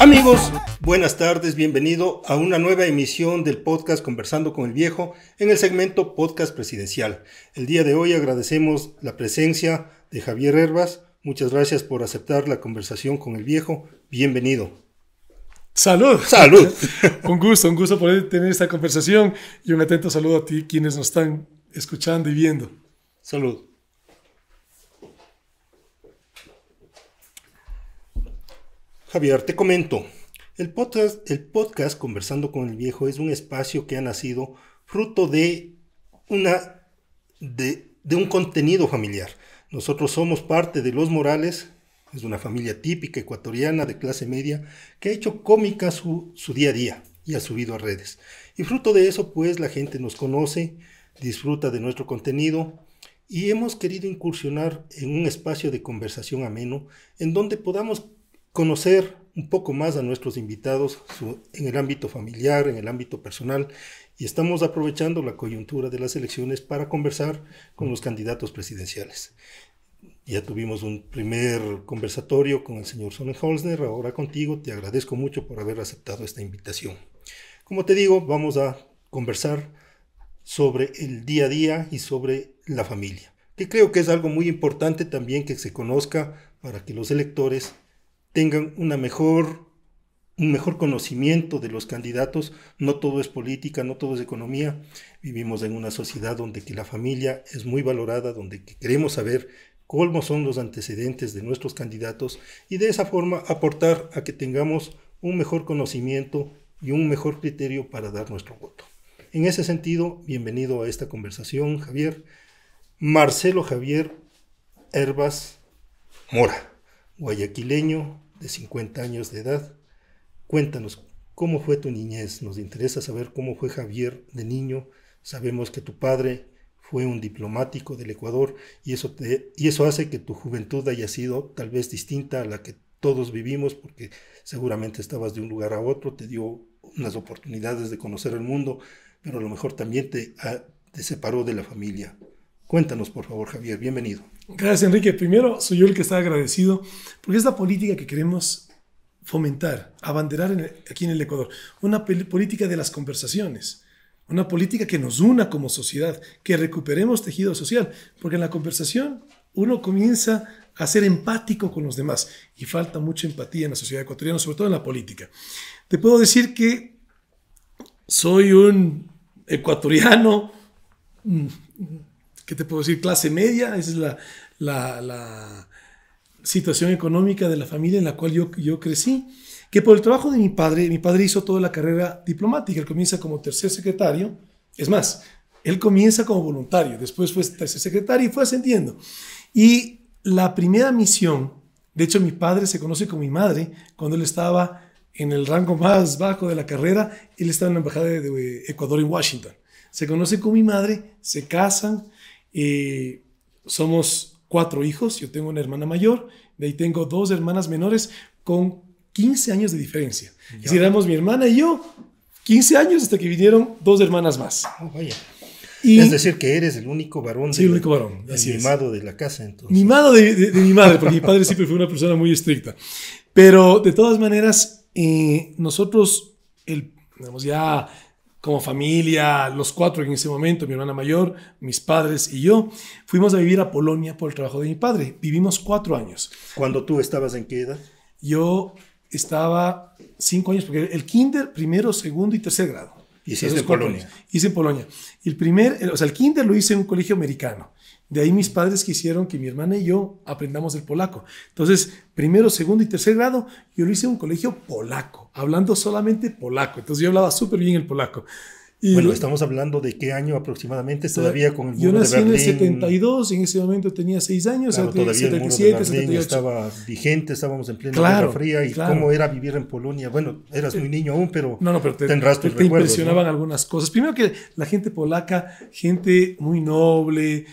Amigos, buenas tardes, bienvenido a una nueva emisión del podcast Conversando con el Viejo en el segmento Podcast Presidencial. El día de hoy agradecemos la presencia de Javier Herbas. Muchas gracias por aceptar la conversación con el Viejo. Bienvenido. Salud. Salud. un gusto, un gusto poder tener esta conversación y un atento saludo a ti quienes nos están escuchando y viendo. Salud. Javier, te comento. El podcast, el podcast Conversando con el Viejo es un espacio que ha nacido fruto de, una, de, un contenido familiar. Nosotros somos parte de Los Morales, es una familia típica ecuatoriana de clase media que ha hecho cómica su, su día a día y ha subido a redes. Y fruto de eso, pues la gente nos conoce, disfruta de nuestro contenido y hemos querido incursionar en un espacio de conversación ameno en donde podamos conocer un poco más a nuestros invitados en el ámbito familiar, en el ámbito personal, y estamos aprovechando la coyuntura de las elecciones para conversar con los candidatos presidenciales. Ya tuvimos un primer conversatorio con el señor Sonnenholzner, ahora contigo, te agradezco mucho por haber aceptado esta invitación. Como te digo, vamos a conversar sobre el día a día y sobre la familia, que creo que es algo muy importante también que se conozca para que los electores tengan mejor, un mejor conocimiento de los candidatos. No todo es política, no todo es economía. Vivimos en una sociedad donde que la familia es muy valorada, donde que queremos saber cómo son los antecedentes de nuestros candidatos y de esa forma aportar a que tengamos un mejor conocimiento y un mejor criterio para dar nuestro voto. En ese sentido, bienvenido a esta conversación, Javier. Marcelo Javier Herbas Mora guayaquileño de 50 años de edad. Cuéntanos, ¿cómo fue tu niñez? Nos interesa saber cómo fue Javier de niño. Sabemos que tu padre fue un diplomático del Ecuador y eso, te, y eso hace que tu juventud haya sido tal vez distinta a la que todos vivimos porque seguramente estabas de un lugar a otro, te dio unas oportunidades de conocer el mundo, pero a lo mejor también te, ah, te separó de la familia. Cuéntanos, por favor, Javier, bienvenido. Gracias, Enrique. Primero, soy yo el que está agradecido, porque es la política que queremos fomentar, abanderar aquí en el Ecuador. Una política de las conversaciones, una política que nos una como sociedad, que recuperemos tejido social, porque en la conversación uno comienza a ser empático con los demás y falta mucha empatía en la sociedad ecuatoriana, sobre todo en la política. Te puedo decir que soy un ecuatoriano mm, ¿qué te puedo decir? Clase media, esa es la, la, situación económica de la familia en la cual yo, yo crecí, que por el trabajo de mi padre, mi padre hizo toda la carrera diplomática, él comienza como tercer secretario, es más, él comienza como voluntario, después fue tercer secretario y fue ascendiendo. Y la primera misión, de hecho mi padre se conoce con mi madre, cuando él estaba en el rango más bajo de la carrera, él estaba en la Embajada de Ecuador en Washington. Se conoce con mi madre, se casan, eh, somos cuatro hijos, yo tengo una hermana mayor, de ahí tengo dos hermanas menores con 15 años de diferencia. si damos mi hermana y yo, 15 años hasta que vinieron dos hermanas más. Oh, es decir, que eres el único varón. Sí, el único varón. de la casa, entonces. Mimado de, de, mi madre, porque mi padre siempre fue una persona muy estricta. Pero de todas maneras, eh, nosotros, el, digamos, ya como familia, los cuatro en ese momento, mi hermana mayor, mis padres y yo, fuimos a vivir a Polonia por el trabajo de mi padre. Vivimos cuatro años. ¿Cuándo tú estabas en qué edad? Yo estaba cinco años, porque el kinder, primero, segundo y tercer grado. ¿Y en Polonia? Hice en Polonia. El primer, o sea, el kinder lo hice en un colegio americano. De ahí mis padres quisieron que mi hermana y yo aprendamos el polaco. Entonces, primero, segundo y tercer grado, yo lo hice en un colegio polaco, hablando solamente polaco. Entonces yo hablaba súper bien el polaco. bueno, estamos hablando de qué año aproximadamente, todavía con el muro Yo nací en el 72, en ese momento tenía 6 años, todavía 77, el muro de 78. estaba vigente, estábamos en plena Guerra Fría y cómo era vivir en Polonia. Bueno, eras muy eh, niño aún, pero, no, no, te, impresionaban algunas cosas. Primero que la gente polaca, gente muy noble,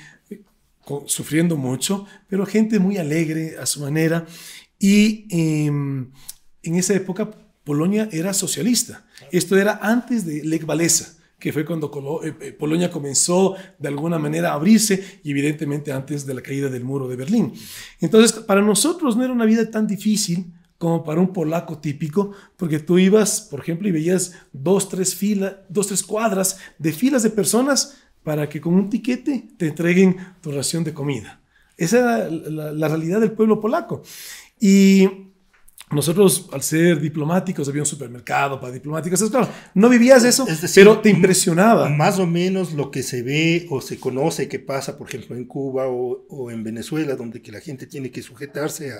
sufriendo mucho, pero gente muy alegre a su manera. Y em, en esa época Polonia era socialista. Esto era antes de Lech Walesa que fue cuando eh, eh, Polonia comenzó de alguna manera a abrirse y evidentemente antes de la caída del muro de Berlín. Entonces, para nosotros no era una vida tan difícil como para un polaco típico, porque tú ibas, por ejemplo, y veías dos, tres, dos, tres cuadras de filas de personas para que con un tiquete te entreguen tu ración de comida. Esa era la, realidad del pueblo polaco. Y nosotros, al ser diplomáticos, había un supermercado para diplomáticos. no vivías eso, pero te impresionaba. Más o menos lo que se ve o se conoce que pasa, por ejemplo, en Cuba o, en Venezuela, donde que la gente tiene que sujetarse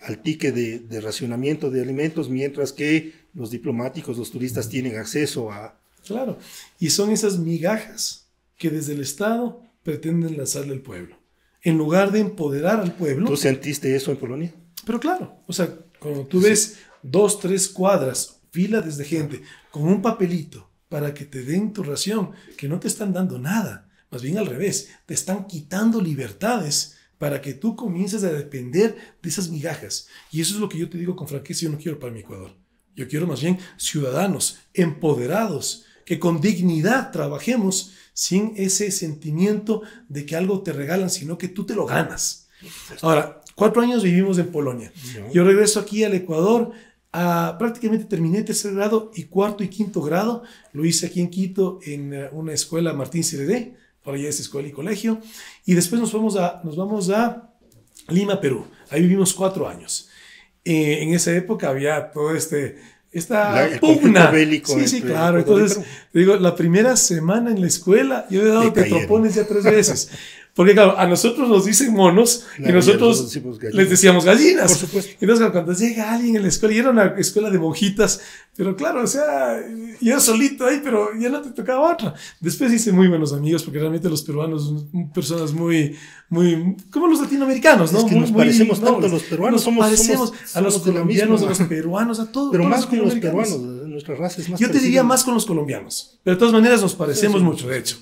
al tique de, de, racionamiento de alimentos, mientras que los diplomáticos, los turistas tienen acceso a... Claro, y son esas migajas que desde el Estado pretenden lanzarle al pueblo. En lugar de empoderar al pueblo. ¿Tú sentiste eso en Polonia? Pero claro, o sea, cuando tú ves dos, tres cuadras, filas de gente, con un papelito para que te den tu ración, que no te están dando nada, más bien al revés, te están quitando libertades para que tú comiences a depender de esas migajas. Y eso es lo que yo te digo con franqueza, yo no quiero para mi Ecuador. Yo quiero más bien ciudadanos empoderados que con dignidad trabajemos sin ese sentimiento de que algo te regalan, sino que tú te lo ganas. Ahora, cuatro años vivimos en Polonia. Yo regreso aquí al Ecuador, a, prácticamente terminé tercer grado y cuarto y quinto grado. Lo hice aquí en Quito en uh, una escuela Martín CDD, por ya es escuela y colegio. Y después nos vamos a, nos vamos a Lima, Perú. Ahí vivimos cuatro años. Eh, en esa época había todo este esta la, pugna. Sí, sí, claro. Entonces, digo, la primera semana en la escuela, yo he dado te propones ya tres veces. Porque, claro, a nosotros nos dicen monos y nosotros, les decíamos gallinas. Por supuesto. Entonces, cuando llega alguien en la escuela, y era una escuela de monjitas, pero claro, o sea, yo solito ahí, pero ya no te tocaba otra. Después hice muy buenos amigos, porque realmente los peruanos son personas muy, muy, como los latinoamericanos, ¿no? Es que nos parecemos tanto a los peruanos. Nos somos, parecemos a los colombianos, a los peruanos, a todos. Pero más con los peruanos, nuestra raza es más Yo te diría más con los colombianos, pero de todas maneras nos parecemos mucho, de hecho.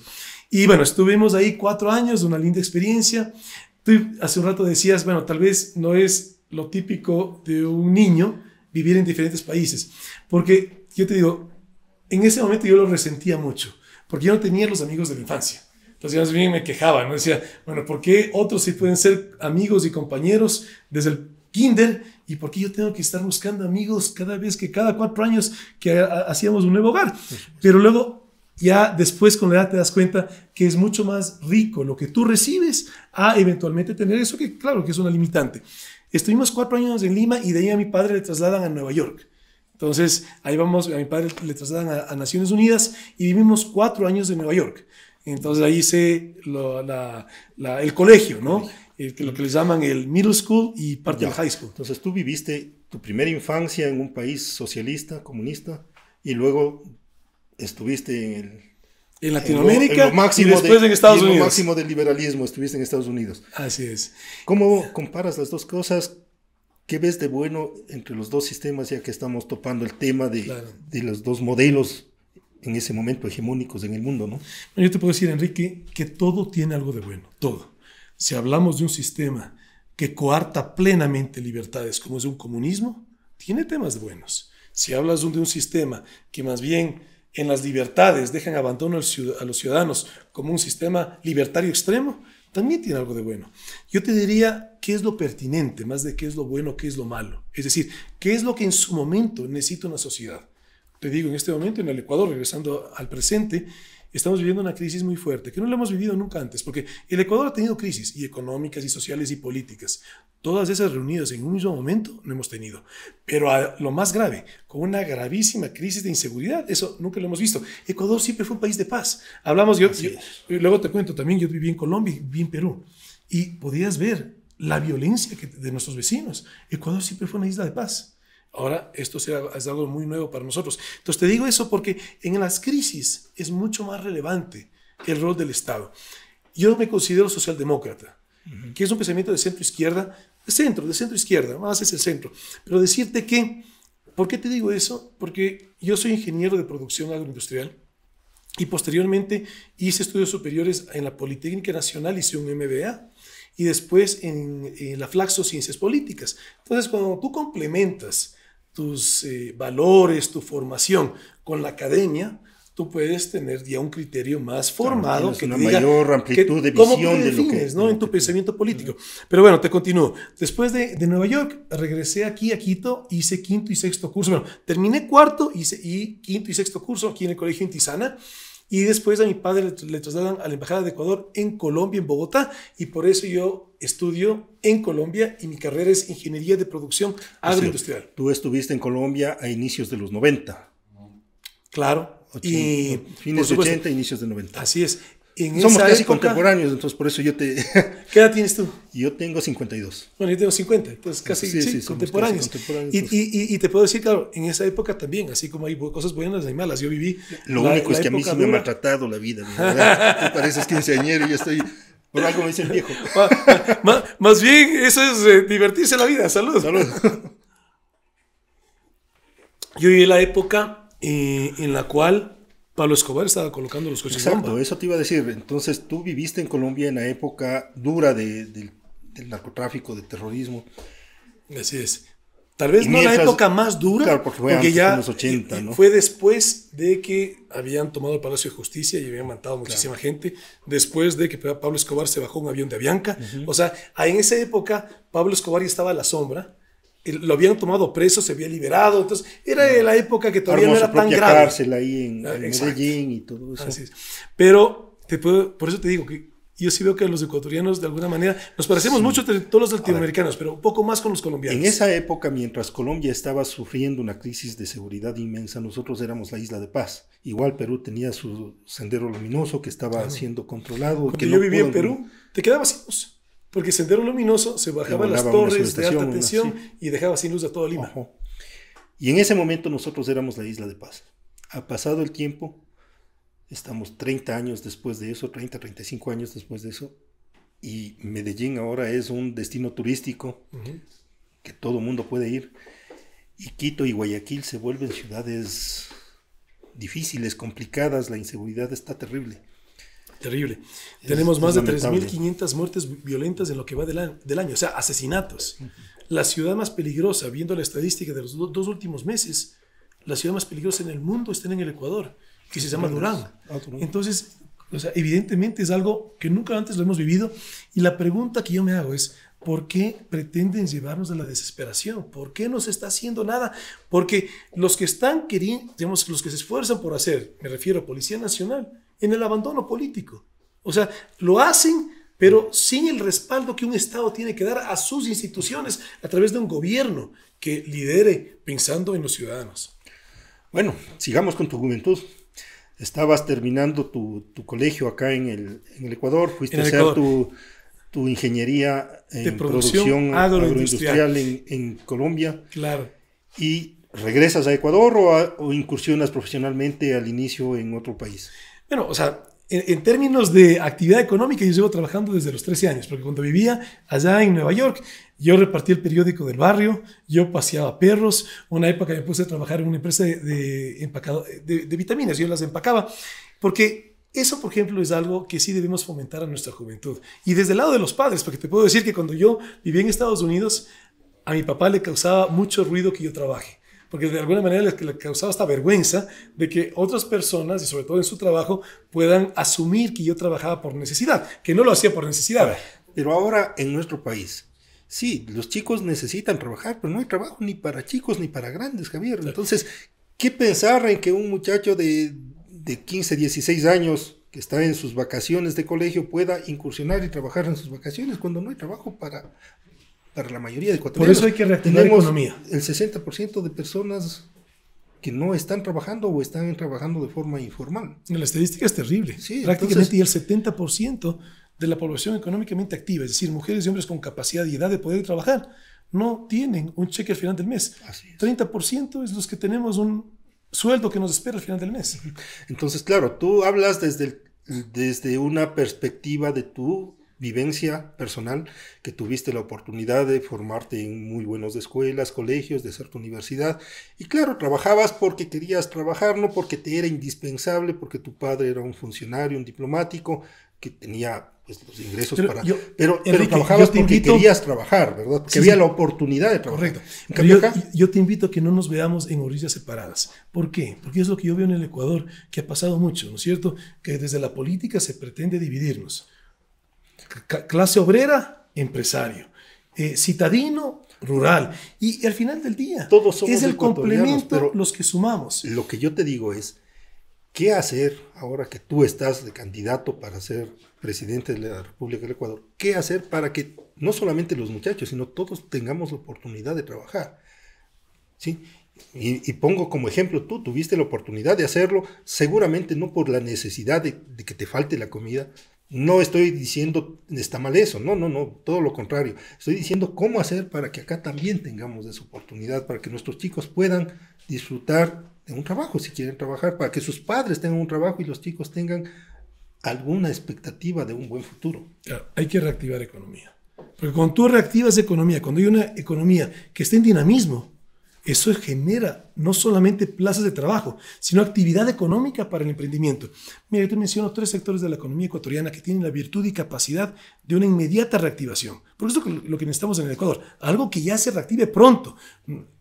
Y bueno, estuvimos ahí cuatro años, una linda experiencia. Tú hace un rato decías, bueno, tal vez no es lo típico de un niño vivir en diferentes países, porque yo te digo, en ese momento yo lo resentía mucho, porque yo no tenía los amigos de la infancia. Entonces, más bien me quejaba, ¿no? Decía, bueno, ¿por qué otros sí pueden ser amigos y compañeros desde el kinder? ¿Y por qué yo tengo que estar buscando amigos cada vez que cada cuatro años que hacíamos un nuevo hogar? Pero luego ya después con la edad te das cuenta que es mucho más rico lo que tú recibes a eventualmente tener eso, que claro que es una limitante. Estuvimos cuatro años en Lima y de ahí a mi padre le trasladan a Nueva York. Entonces, ahí vamos, a mi padre le trasladan a, Naciones Unidas y vivimos cuatro años en Nueva York. Entonces ahí hice el colegio, ¿no? El, lo que les llaman el middle school y parte del high school. Entonces tú viviste tu primera infancia en un país socialista, comunista, y luego estuviste en En Latinoamérica máximo y después de, en Estados en Unidos. Lo máximo del liberalismo estuviste en Estados Unidos. Así es. ¿Cómo comparas las dos cosas? ¿Qué ves de bueno entre los dos sistemas ya que estamos topando el tema de, de los dos modelos en ese momento hegemónicos en el mundo, ¿no? Yo te puedo decir, Enrique, que todo tiene algo de bueno, todo. Si hablamos de un sistema que coarta plenamente libertades, como es un comunismo, tiene temas buenos. Si hablas de un sistema que más bien en las libertades, dejan abandono a los ciudadanos como un sistema libertario extremo, también tiene algo de bueno. Yo te diría qué es lo pertinente, más de qué es lo bueno, qué es lo malo. Es decir, qué es lo que en su momento necesita una sociedad. Te digo, en este momento, en el Ecuador, regresando al presente, estamos viviendo una crisis muy fuerte, que no la hemos vivido nunca antes, porque el Ecuador ha tenido crisis, y económicas, y sociales, y políticas. Todas esas reunidas en un mismo momento no hemos tenido. Pero a lo más grave, con una gravísima crisis de inseguridad, eso nunca lo hemos visto. Ecuador siempre fue un país de paz. Hablamos, yo, luego te cuento también, yo viví en Colombia, viví en Perú, y podías ver la violencia de nuestros vecinos. Ecuador siempre fue una isla de paz. Ahora esto es algo muy nuevo para nosotros. Entonces te digo eso porque en las crisis es mucho más relevante el rol del Estado. Yo me considero socialdemócrata, que es un pensamiento de centro izquierda, de centro, de centro izquierda, más es el centro. Pero decirte que, ¿por qué te digo eso? Porque yo soy ingeniero de producción agroindustrial y posteriormente hice estudios superiores en la Politécnica Nacional, hice un MBA y después en, en la Flaxo Ciencias Políticas. Entonces, cuando tú complementas tus eh, valores, tu formación. Con la academia, tú puedes tener ya un criterio más formado que una mayor amplitud de visión de lo que ¿no? en tu pensamiento político. Pero bueno, te continúo. Después de, Nueva York, regresé aquí a Quito, hice quinto y sexto curso. Bueno, terminé cuarto hice, y quinto y sexto curso aquí en el Colegio Intisana. Y después a mi padre le, trasladan a la Embajada de Ecuador en Colombia, en Bogotá, y por eso yo estudio en Colombia y mi carrera es Ingeniería de Producción Agroindustrial. tú estuviste en Colombia a inicios de los 90. Claro. y, fines de 80, inicios de 90. Así es. Somos casi contemporáneos, entonces por eso yo te... ¿Qué edad tienes tú? Yo tengo 52. Bueno, yo tengo 50, entonces casi contemporáneos. y, y, te puedo decir, claro, en esa época también, así como hay cosas buenas y malas, yo viví... Lo único es que a mí se me ha maltratado la vida, verdad. tú pareces quinceañero y yo estoy... Por algo me dice el viejo. más, más, bien, eso es eh, divertirse la vida. Saludos. saludos. Yo viví la época eh, en la cual Pablo Escobar estaba colocando los coches Exacto, eso te iba a decir. Entonces, tú viviste en Colombia en la época dura del narcotráfico, del terrorismo. Así es. Tal vez no la época más dura, porque, ya los 80, ¿no? fue después de que habían tomado el Palacio de Justicia y habían matado muchísima gente, después de que Pablo Escobar se bajó un avión de Avianca. O sea, en esa época Pablo Escobar ya estaba a la sombra, lo habían tomado preso, se había liberado. Entonces, era ah. la época que todavía no era tan grave. cárcel ahí en, ah, Medellín y todo eso. Pero te puedo, por eso te digo que yo sí veo que los ecuatorianos, de alguna manera, nos parecemos mucho a todos los latinoamericanos, pero un poco más con los colombianos. En esa época, mientras Colombia estaba sufriendo una crisis de seguridad inmensa, nosotros éramos la isla de paz. Igual Perú tenía su sendero luminoso que estaba siendo controlado. Cuando yo vivía en Perú, te quedabas sin porque Sendero Luminoso se bajaba las torres de alta tensión y dejaba sin luz a toda Lima. Y en ese momento nosotros éramos la isla de paz. Ha pasado el tiempo, estamos 30 años después de eso, 30, 35 años después de eso, y Medellín ahora es un destino turístico que todo mundo puede ir. Y Quito y Guayaquil se vuelven ciudades difíciles, complicadas, la inseguridad está terrible. Terrible. Tenemos más de 3.500 muertes violentas en lo que va del año, o sea, asesinatos. La ciudad más peligrosa, viendo la estadística de los dos últimos meses, la ciudad más peligrosa en el mundo está en el Ecuador, que se llama Durán. Entonces, o sea, evidentemente es algo que nunca antes lo hemos vivido. Y la pregunta que yo me hago es, ¿por qué pretenden llevarnos a la desesperación? ¿Por qué no se está haciendo nada? Porque los que están queriendo, digamos, los que se esfuerzan por hacer, me refiero a Policía Nacional, en el abandono político. O sea, lo hacen, pero sin el respaldo que un Estado tiene que dar a sus instituciones a través de un gobierno que lidere pensando en los ciudadanos. Bueno, sigamos con tu juventud. Estabas terminando tu, colegio acá en el, Ecuador, fuiste a hacer tu, ingeniería en de producción, agroindustrial, en, Colombia. Claro. ¿Y regresas a Ecuador o, o incursionas profesionalmente al inicio en otro país? Bueno, o sea, en, términos de actividad económica, yo llevo trabajando desde los 13 años, porque cuando vivía allá en Nueva York, yo repartía el periódico del barrio, yo paseaba perros, una época me puse a trabajar en una empresa de, de, vitaminas, yo las empacaba, porque eso, por ejemplo, es algo que sí debemos fomentar a nuestra juventud. Y desde el lado de los padres, porque te puedo decir que cuando yo vivía en Estados Unidos, a mi papá le causaba mucho ruido que yo trabaje porque de alguna manera les, causaba esta vergüenza de que otras personas, y sobre todo en su trabajo, puedan asumir que yo trabajaba por necesidad, que no lo hacía por necesidad. Pero ahora en nuestro país, sí, los chicos necesitan trabajar, pero no hay trabajo ni para chicos ni para grandes, Javier. Entonces, ¿qué pensar en que un muchacho de, de 15, 16 años que está en sus vacaciones de colegio pueda incursionar y trabajar en sus vacaciones cuando no hay trabajo para, para la mayoría de ecuatorianos. Por eso hay que reactivar El 60% de personas que no están trabajando o están trabajando de forma informal. La estadística es terrible. Prácticamente el 70% de la población económicamente activa, es decir, mujeres y hombres con capacidad y edad de poder trabajar, no tienen un cheque al final del mes. 30% es los que tenemos un sueldo que nos espera al final del mes. Entonces, claro, tú hablas desde, desde una perspectiva de tu vivencia personal, que tuviste la oportunidad de formarte en muy buenos escuelas, colegios, de ser tu universidad. Y claro, trabajabas porque querías trabajar, no porque te era indispensable, porque tu padre era un funcionario, un diplomático, que tenía pues, los ingresos para. pero, trabajabas porque querías trabajar, ¿verdad? que había la oportunidad de trabajar. Correcto. yo, yo, te invito a que no nos veamos en orillas separadas. ¿Por qué? Porque es lo que yo veo en el Ecuador, que ha pasado mucho, ¿no es cierto? Que desde la política se pretende dividirnos clase obrera, empresario, eh, citadino, rural. Y, al final del día, Todos somos es el complemento los que sumamos. Lo que yo te digo es, ¿qué hacer ahora que tú estás de candidato para ser presidente de la República del Ecuador? ¿Qué hacer para que no solamente los muchachos, sino todos tengamos la oportunidad de trabajar? ¿Sí? Y, pongo como ejemplo, tú tuviste la oportunidad de hacerlo, seguramente no por la necesidad de que te falte la comida, no estoy diciendo está mal eso, no, no, no, todo lo contrario. Estoy diciendo cómo hacer para que acá también tengamos esa oportunidad, para que nuestros chicos puedan disfrutar de un trabajo si quieren trabajar, para que sus padres tengan un trabajo y los chicos tengan alguna expectativa de un buen futuro. hay que reactivar economía. Porque cuando tú reactivas economía, cuando hay una economía que esté en dinamismo, eso genera no solamente plazas de trabajo, sino actividad económica para el emprendimiento. Mira, yo te menciono tres sectores de la economía ecuatoriana que tienen la virtud y capacidad de una inmediata reactivación. Por eso es lo que necesitamos en el Ecuador, algo que ya se reactive pronto.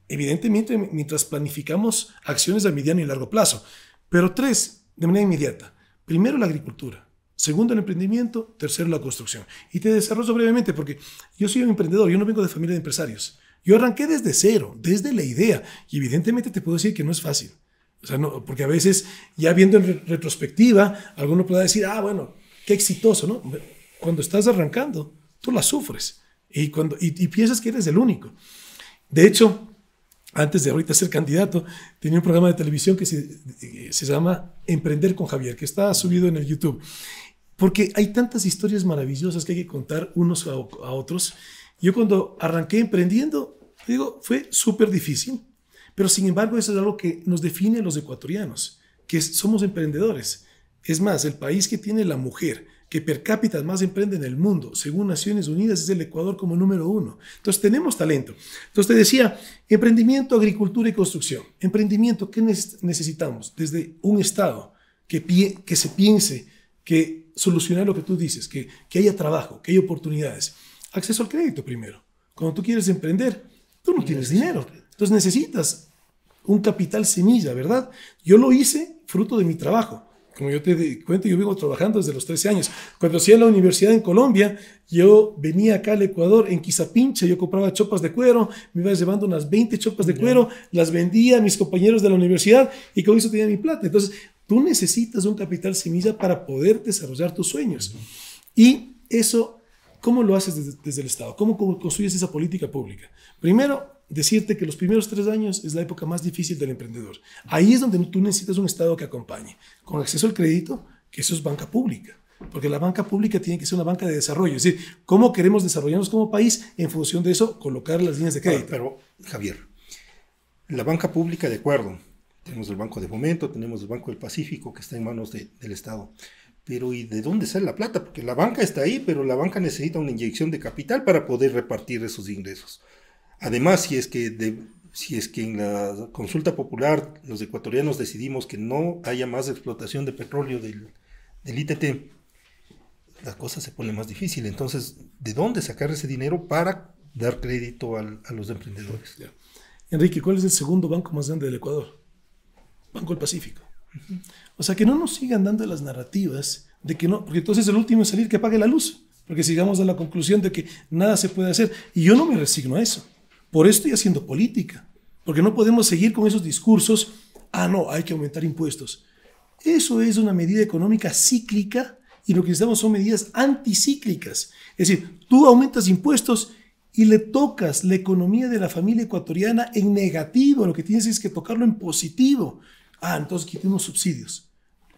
Evidentemente, mientras planificamos acciones a mediano y largo plazo. Pero tres, de manera inmediata. Primero, la agricultura. Segundo, el emprendimiento. Tercero, la construcción. Y te desarrollo brevemente porque yo soy un emprendedor, yo no vengo de familia de empresarios. Yo arranqué desde cero, desde la idea, y evidentemente te puedo decir que no es fácil. no, porque a veces, ya viendo en retrospectiva, alguno puede decir, ah, bueno, qué exitoso, ¿no? Cuando estás arrancando, tú la sufres y, cuando, piensas que eres el único. De hecho, antes de ahorita ser candidato, tenía un programa de televisión que se, llama Emprender con Javier, que está subido en el YouTube. Porque hay tantas historias maravillosas que hay que contar unos a otros. Yo cuando arranqué emprendiendo, digo, fue súper difícil, pero sin embargo eso es algo que nos define a los ecuatorianos, que somos emprendedores. Es más, el país que tiene la mujer que per cápita más emprende en el mundo, según Naciones Unidas, es el Ecuador como número uno. Entonces tenemos talento. Entonces te decía, emprendimiento, agricultura y construcción. Emprendimiento, ¿qué necesitamos? Desde un Estado que, que se piense que solucionar lo que tú dices, que, que haya trabajo, que haya oportunidades. Acceso al crédito primero. Cuando tú quieres emprender, tú no tienes dinero. Entonces necesitas un capital semilla, ¿verdad? Yo lo hice fruto de mi trabajo. Como yo te cuento, yo vivo trabajando desde los 13 años. Cuando hacía la universidad en Colombia, yo venía acá al Ecuador, en Quizapinche, yo compraba chopas de cuero, me iba llevando unas 20 chopas de cuero, las vendía a mis compañeros de la universidad y con eso tenía mi plata. Entonces, tú necesitas un capital semilla para poder desarrollar tus sueños. Y eso ¿Cómo lo haces desde, el Estado? ¿Cómo construyes esa política pública? Primero, decirte que los primeros tres años es la época más difícil del emprendedor. Ahí es donde tú necesitas un Estado que acompañe, con acceso al crédito, que eso es banca pública, porque la banca pública tiene que ser una banca de desarrollo, es decir, cómo queremos desarrollarnos como país, en función de eso, colocar las líneas de crédito. Pero, Javier, la banca pública, de acuerdo, tenemos el Banco de Fomento, tenemos el Banco del Pacífico, que está en manos del Estado, pero ¿y de dónde sale la plata? Porque la banca está ahí, pero la banca necesita una inyección de capital para poder repartir esos ingresos. Además, si es que, si es que en la consulta popular los ecuatorianos decidimos que no haya más explotación de petróleo del, ITT, la cosa se pone más difícil. Entonces, ¿de dónde sacar ese dinero para dar crédito a los emprendedores? Enrique, ¿cuál es el segundo banco más grande del Ecuador? Banco del Pacífico. O sea, que no nos sigan dando las narrativas de que no, porque entonces el último es salir que apague la luz, porque sigamos a la conclusión de que nada se puede hacer. Y yo no me resigno a eso. Por eso estoy haciendo política, porque no podemos seguir con esos discursos, ah, no, hay que aumentar impuestos. Eso es una medida económica cíclica y lo que necesitamos son medidas anticíclicas. Es decir, tú aumentas impuestos y le tocas la economía de la familia ecuatoriana en negativo, lo que tienes es que tocarlo en positivo. Ah, entonces quitemos subsidios.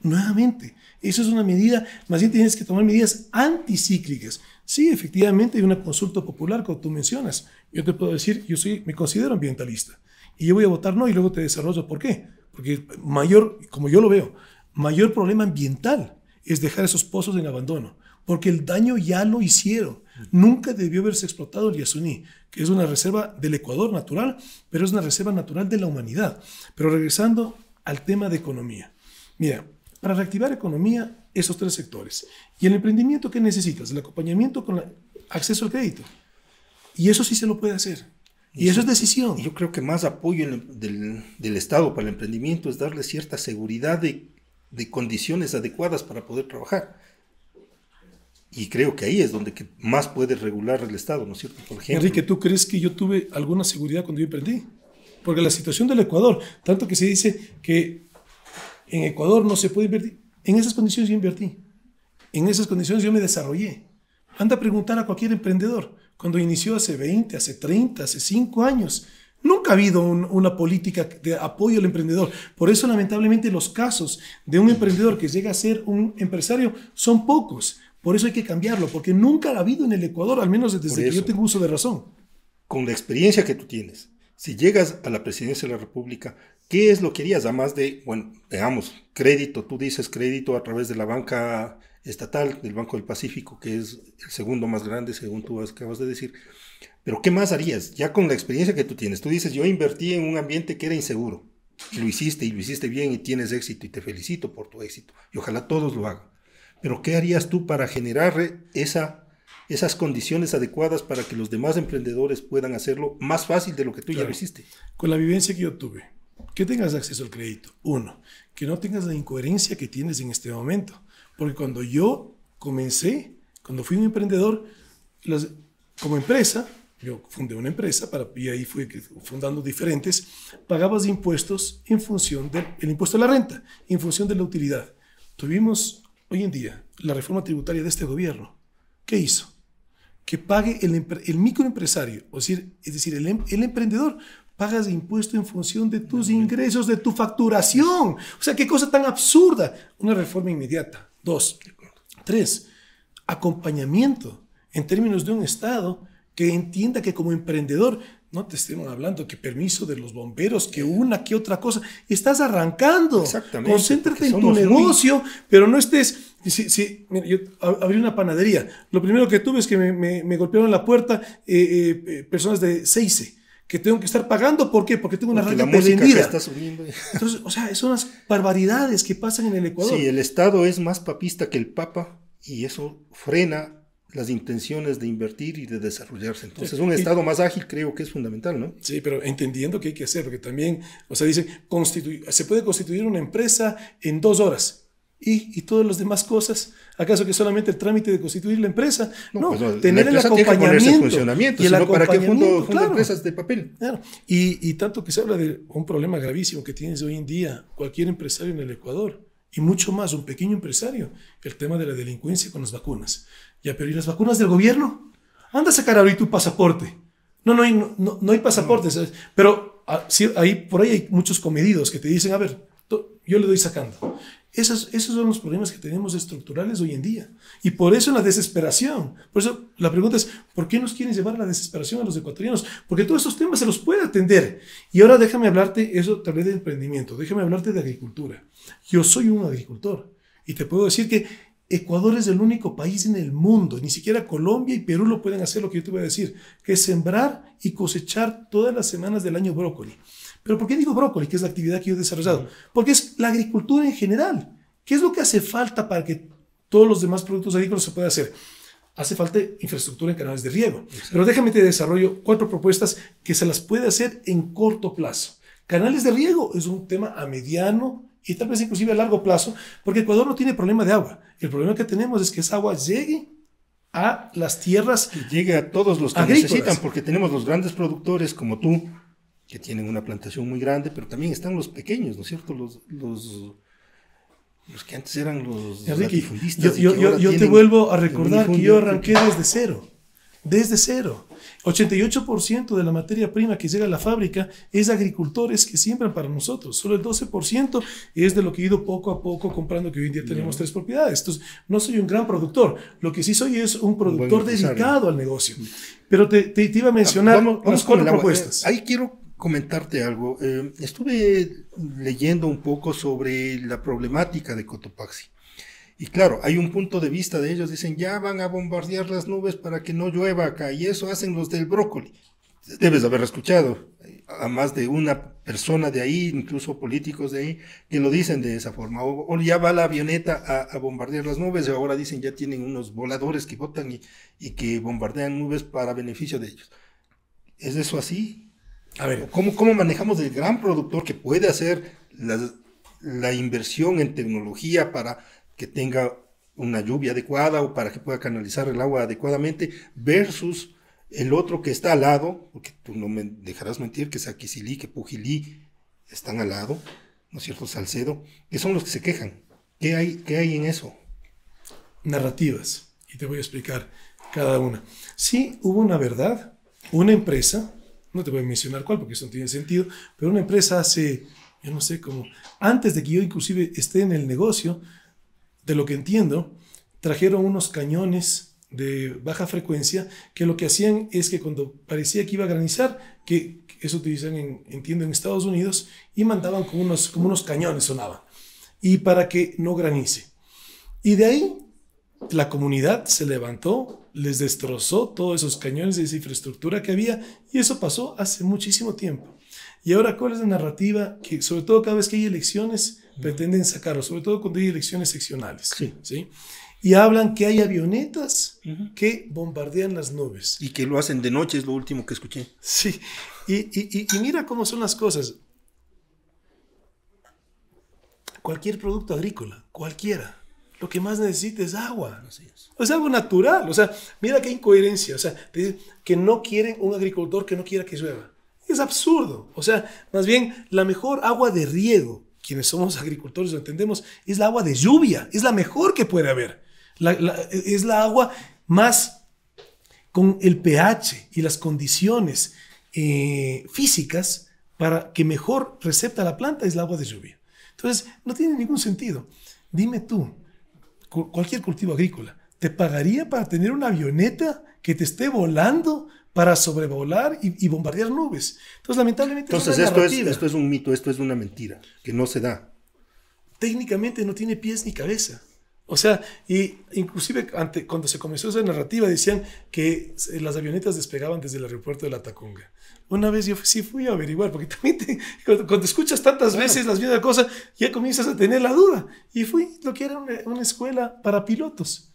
Nuevamente, eso es una medida, más bien tienes que tomar medidas anticíclicas. Sí, efectivamente hay una consulta popular, como tú mencionas. Yo te puedo decir, yo soy, me considero ambientalista y yo voy a votar no y luego te desarrollo por qué. Porque mayor, como yo lo veo, mayor problema ambiental es dejar esos pozos en abandono, porque el daño ya lo hicieron. Nunca debió haberse explotado el Yasuní, que es una reserva del Ecuador natural, pero es una reserva natural de la humanidad. Pero regresando al tema de economía. Mira, para reactivar economía, esos tres sectores. ¿Y el emprendimiento qué necesitas? El acompañamiento con acceso al crédito. Y eso sí se lo puede hacer. Y eso, es decisión. Yo creo que más apoyo del, Estado para el emprendimiento es darle cierta seguridad de, condiciones adecuadas para poder trabajar. Y creo que ahí es donde más puede regular el Estado, ¿no es cierto? Por ejemplo, Enrique, ¿tú crees que yo tuve alguna seguridad cuando yo emprendí? Porque la situación del Ecuador, tanto que se dice que en Ecuador no se puede invertir, en esas condiciones yo invertí, en esas condiciones yo me desarrollé. Anda a preguntar a cualquier emprendedor, cuando inició hace 20, hace 30, hace 5 años, Nunca ha habido una política de apoyo al emprendedor. Por eso, lamentablemente, los casos de un emprendedor que llega a ser un empresario son pocos. Por eso hay que cambiarlo, porque nunca ha habido en el Ecuador, al menos desde que yo tengo uso de razón. Con la experiencia que tú tienes, si llegas a la presidencia de la República, ¿qué es lo que harías? Además de, bueno, veamos, crédito, tú dices crédito a través de la banca estatal, del Banco del Pacífico, que es el segundo más grande, según tú acabas de decir. Pero ¿qué más harías? Ya con la experiencia que tú tienes, tú dices, yo invertí en un ambiente que era inseguro, y lo hiciste, y lo hiciste bien, y tienes éxito, y te felicito por tu éxito, y ojalá todos lo hagan. Pero ¿qué harías tú para generar esa esas condiciones adecuadas para que los demás emprendedores puedan hacerlo más fácil de lo que tú ya hiciste. Con la vivencia que yo tuve, que tengas acceso al crédito. Uno, que no tengas la incoherencia que tienes en este momento. Porque cuando yo comencé, cuando fui un emprendedor, como empresa, yo fundé una empresa para, y ahí fui fundando diferentes, pagabas impuestos en función del impuesto a la renta, en función de la utilidad. Tuvimos hoy en día la reforma tributaria de este gobierno ¿qué hizo? Que pague el, microempresario, o decir, es decir, el, em-, emprendedor pagas impuesto en función de tus ingresos, de tu facturación. O sea, qué cosa tan absurda. Una reforma inmediata. Dos. Tres. Acompañamiento en términos de un Estado que entienda que como emprendedor no te estemos hablando que permiso de los bomberos, que una, que otra cosa. Estás arrancando. Exactamente. Concéntrate en tu negocio, pero no estés. mira, yo abrí una panadería. Lo primero que tuve es que me, golpearon en la puerta eh, eh, eh, personas de Seise que tengo que estar pagando. ¿Por qué? Porque tengo una Porque por la Entonces, o sea, son las barbaridades que pasan en el Ecuador. Sí, el Estado es más papista que el Papa y eso frena las intenciones de invertir y de desarrollarse. Entonces, un Estado más ágil creo que es fundamental, ¿no? Sí, pero entendiendo que hay que hacer, porque también, o sea, dice, se puede constituir una empresa en dos horas. ¿Y, y, todas las demás cosas. ¿Acaso que solamente el trámite de constituir la empresa? No, pues, tener el acompañamiento. funcionamiento, y el sino acompañamiento, para empresas de papel. Y, y tanto que se habla de un problema gravísimo que tienes hoy en día cualquier empresario en el Ecuador, y mucho más un pequeño empresario el tema de la delincuencia con las vacunas. Ya, pero ¿y las vacunas del gobierno? Anda a sacar ahorita tu pasaporte. No, no hay, no, hay pasaportes, pero ah, ahí, por ahí hay muchos comedidos que te dicen, a ver, yo le doy sacando. Esos, son los problemas que tenemos estructurales hoy en día. Y por eso la desesperación. Por eso la pregunta es, ¿por qué nos quieren llevar a la desesperación a los ecuatorianos? Porque todos esos temas se los puede atender. Y ahora déjame hablarte, eso tal vez de emprendimiento, déjame hablarte de agricultura. Yo soy un agricultor y te puedo decir que Ecuador es el único país en el mundo, ni siquiera Colombia y Perú lo pueden hacer lo que yo te voy a decir, que es sembrar y cosechar todas las semanas del año brócoli. Pero ¿por qué digo brócoli, que es la actividad que yo he desarrollado? Porque es la agricultura en general. ¿Qué es lo que hace falta para que todos los demás productos agrícolas se puedan hacer? Hace falta infraestructura en canales de riego. Pero déjame te desarrollo cuatro propuestas que se las puede hacer en corto plazo. Canales de riego es un tema a mediano y tal vez inclusive a largo plazo, porque Ecuador no tiene problema de agua. El problema que tenemos es que esa agua llegue a las tierras. Y llegue a todos los que necesitan, porque tenemos los grandes productores como tú, que tienen una plantación muy grande, pero también están los pequeños, ¿no es cierto? Los, los, que antes eran los Enrique, Yo, te vuelvo a recordar que yo arranqué desde cero, desde cero. 88% de la materia prima que llega a la fábrica es agricultores que siembran para nosotros. Solo el 12% es de lo que he ido poco a poco comprando, que hoy en día tenemos tres propiedades. Entonces, no soy un gran productor. Lo que sí soy es un productor dedicado al negocio. Pero te, iba a mencionar ah, las cuatro propuestas. Eh, ahí quiero comentarte algo. Eh, estuve leyendo un poco sobre la problemática de Cotopaxi. Y claro, hay un punto de vista de ellos, dicen, ya van a bombardear las nubes para que no llueva acá, y eso hacen los del brócoli. Debes haber escuchado a más de una persona de ahí, incluso políticos de ahí, que lo dicen de esa forma. O, ya va la avioneta a, bombardear las nubes, y ahora dicen ya tienen unos voladores que botan y, y que bombardean nubes para beneficio de ellos. ¿Es eso así? A ver, ¿cómo, cómo manejamos el gran productor que puede hacer la, inversión en tecnología para que tenga una lluvia adecuada o para que pueda canalizar el agua adecuadamente versus el otro que está al lado, porque tú no me dejarás mentir que Saquisilí que Pujilí están al lado, ¿no es cierto? Salcedo, que son los que se quejan. ¿Qué hay, qué hay en eso? Narrativas, y te voy a explicar cada una. Sí, hubo una verdad, una empresa no te voy a mencionar cuál porque eso no tiene sentido, pero una empresa hace, yo no sé, cómo, antes de que yo inclusive esté en el negocio, de lo que entiendo, trajeron unos cañones de baja frecuencia que lo que hacían es que cuando parecía que iba a granizar, que eso utilizan, entiendo, en Estados Unidos, y mandaban como unos, como unos cañones, sonaban, y para que no granice. Y de ahí la comunidad se levantó, les destrozó todos esos cañones de esa infraestructura que había y eso pasó hace muchísimo tiempo. Y ahora, ¿cuál es la narrativa que, sobre todo cada vez que hay elecciones, pretenden sacarlo sobre todo cuando hay elecciones seccionales? Y hablan que hay avionetas que bombardean las nubes. Y que lo hacen de noche, es lo último que escuché. Sí. y mira cómo son las cosas. Cualquier producto agrícola, cualquiera, lo que más necesita es agua. Es. algo natural. O sea, mira qué incoherencia. O sea, que no quieren un agricultor que no quiera que llueva. Es absurdo. O sea, más bien, la mejor agua de riego, quienes somos agricultores lo entendemos, es la agua de lluvia. Es la mejor que puede haber. es la agua más con el pH y las condiciones eh, físicas para que mejor recepta la planta es la agua de lluvia. Entonces, no tiene ningún sentido. Dime tú, cualquier cultivo agrícola, ¿te pagaría para tener una avioneta que te esté volando para sobrevolar y, bombardear nubes? Entonces, lamentablemente... Entonces, esto, es, esto es un mito, esto es una mentira, que no se da. Técnicamente no tiene pies ni cabeza. O sea, y inclusive cuando se comenzó esa narrativa decían que las avionetas despegaban desde el aeropuerto de La Tacunga. Una vez yo sí fui a averiguar, porque también cuando, escuchas tantas veces las mismas cosas, ya comienzas a tener la duda. Y fui lo que era una, escuela para pilotos.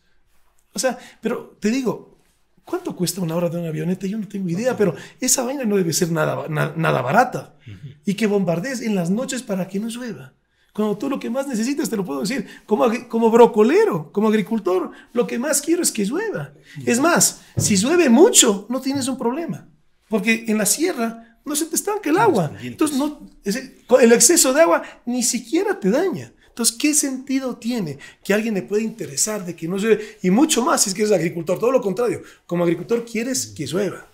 O sea, pero te digo, ¿cuánto cuesta una hora de una avioneta? Yo no tengo idea, pero esa vaina no debe ser nada, nada barata. Y que bombardees en las noches para que no llueva. Cuando tú lo que más necesitas, te lo puedo decir, como, como brocolero, como agricultor, lo que más quiero es que llueva. Es más, si llueve mucho, no tienes un problema, porque en la sierra no se te estanca el agua. Entonces, no, el exceso de agua ni siquiera te daña. Entonces, ¿qué sentido tiene que alguien le pueda interesar de que no llueve? Y mucho más si es que eres agricultor, todo lo contrario, como agricultor quieres que llueva.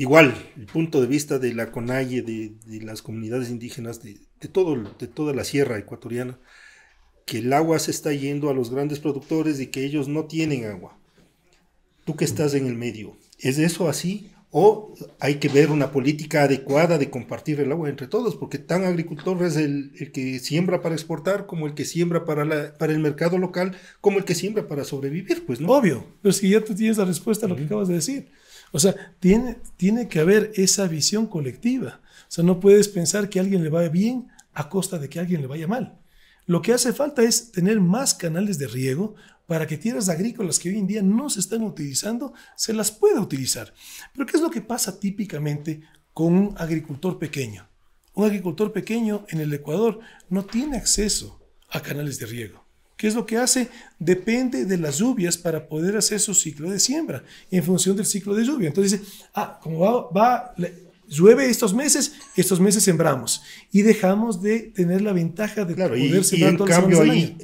Igual, el punto de vista de la CONAIE, de, las comunidades indígenas, de, todo, de toda la sierra ecuatoriana, que el agua se está yendo a los grandes productores y que ellos no tienen agua. Tú que estás en el medio, ¿es eso así? ¿O hay que ver una política adecuada de compartir el agua entre todos? Porque tan agricultor es el, que siembra para exportar, como el que siembra para, para el mercado local, como el que siembra para sobrevivir, pues, ¿no? Obvio, pero si ya tú tienes la respuesta a lo que acabas de decir. O sea, tiene, tiene que haber esa visión colectiva. O sea, no puedes pensar que a alguien le vaya bien a costa de que a alguien le vaya mal. Lo que hace falta es tener más canales de riego para que tierras agrícolas que hoy en día no se están utilizando se las pueda utilizar. Pero ¿qué es lo que pasa típicamente con un agricultor pequeño? Un agricultor pequeño en el Ecuador no tiene acceso a canales de riego. ¿Qué es lo que hace? Depende de las lluvias para poder hacer su ciclo de siembra, en función del ciclo de lluvia. Entonces dice, ah, como va, va llueve estos meses, estos meses sembramos y dejamos de tener la ventaja de claro, poder en cambio ahí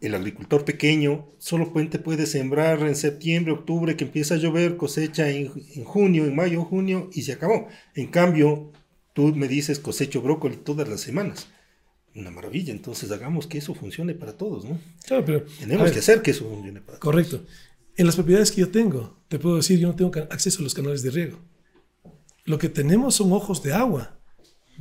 el, agricultor pequeño solo puede, puede sembrar en septiembre, octubre, que empieza a llover, cosecha en, en, junio, en mayo, junio y se acabó. En cambio, tú me dices cosecho brócoli todas las semanas una maravilla. Entonces hagamos que eso funcione para todos, ¿no? pero... Tenemos que hacer que eso funcione para correcto. todos. Correcto. En las propiedades que yo tengo, te puedo decir, yo no tengo acceso a los canales de riego. Lo que tenemos son ojos de agua,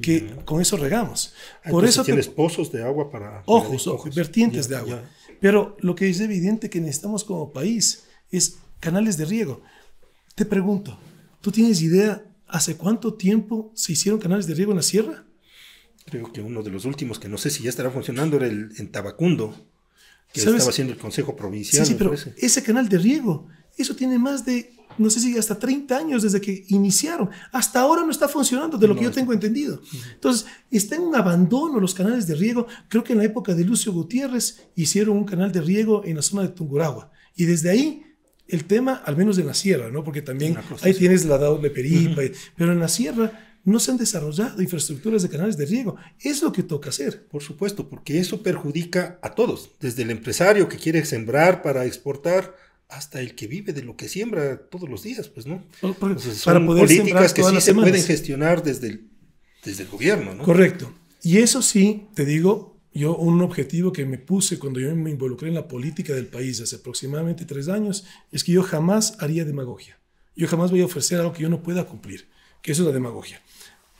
que con eso regamos. Ah, Por eso tienes pozos de agua para... Ojos, ojos, vertientes de agua. Pero lo que es evidente que necesitamos como país es canales de riego. Te pregunto, ¿tú tienes idea hace cuánto tiempo se hicieron canales de riego en la sierra? creo que uno de los últimos, que no sé si ya estará funcionando, era el en Tabacundo, que estaba haciendo el Consejo Provincial. Sí, sí, pero ese canal de riego, eso tiene más de, no sé si hasta 30 años desde que iniciaron. Hasta ahora no está funcionando, de lo que yo tengo entendido. Entonces, está en un abandono los canales de riego. Creo que en la época de Lucio Gutiérrez hicieron un canal de riego en la zona de Tunguragua. Y desde ahí el tema, al menos en la sierra, ¿no? Porque también ahí tienes la de Peripa, pero en la sierra no se han desarrollado infraestructuras de canales de riego. Es lo que toca hacer. Por supuesto, porque eso perjudica a todos, desde el empresario que quiere sembrar para exportar hasta el que vive de lo que siembra todos los días, pues no. son políticas que sí se pueden gestionar desde el, desde el gobierno, Correcto. Y eso sí, te digo, yo un objetivo que me puse cuando yo me involucré en la política del país hace aproximadamente tres años es que yo jamás haría demagogia. Yo jamás voy a ofrecer algo que yo no pueda cumplir que eso es la demagogia.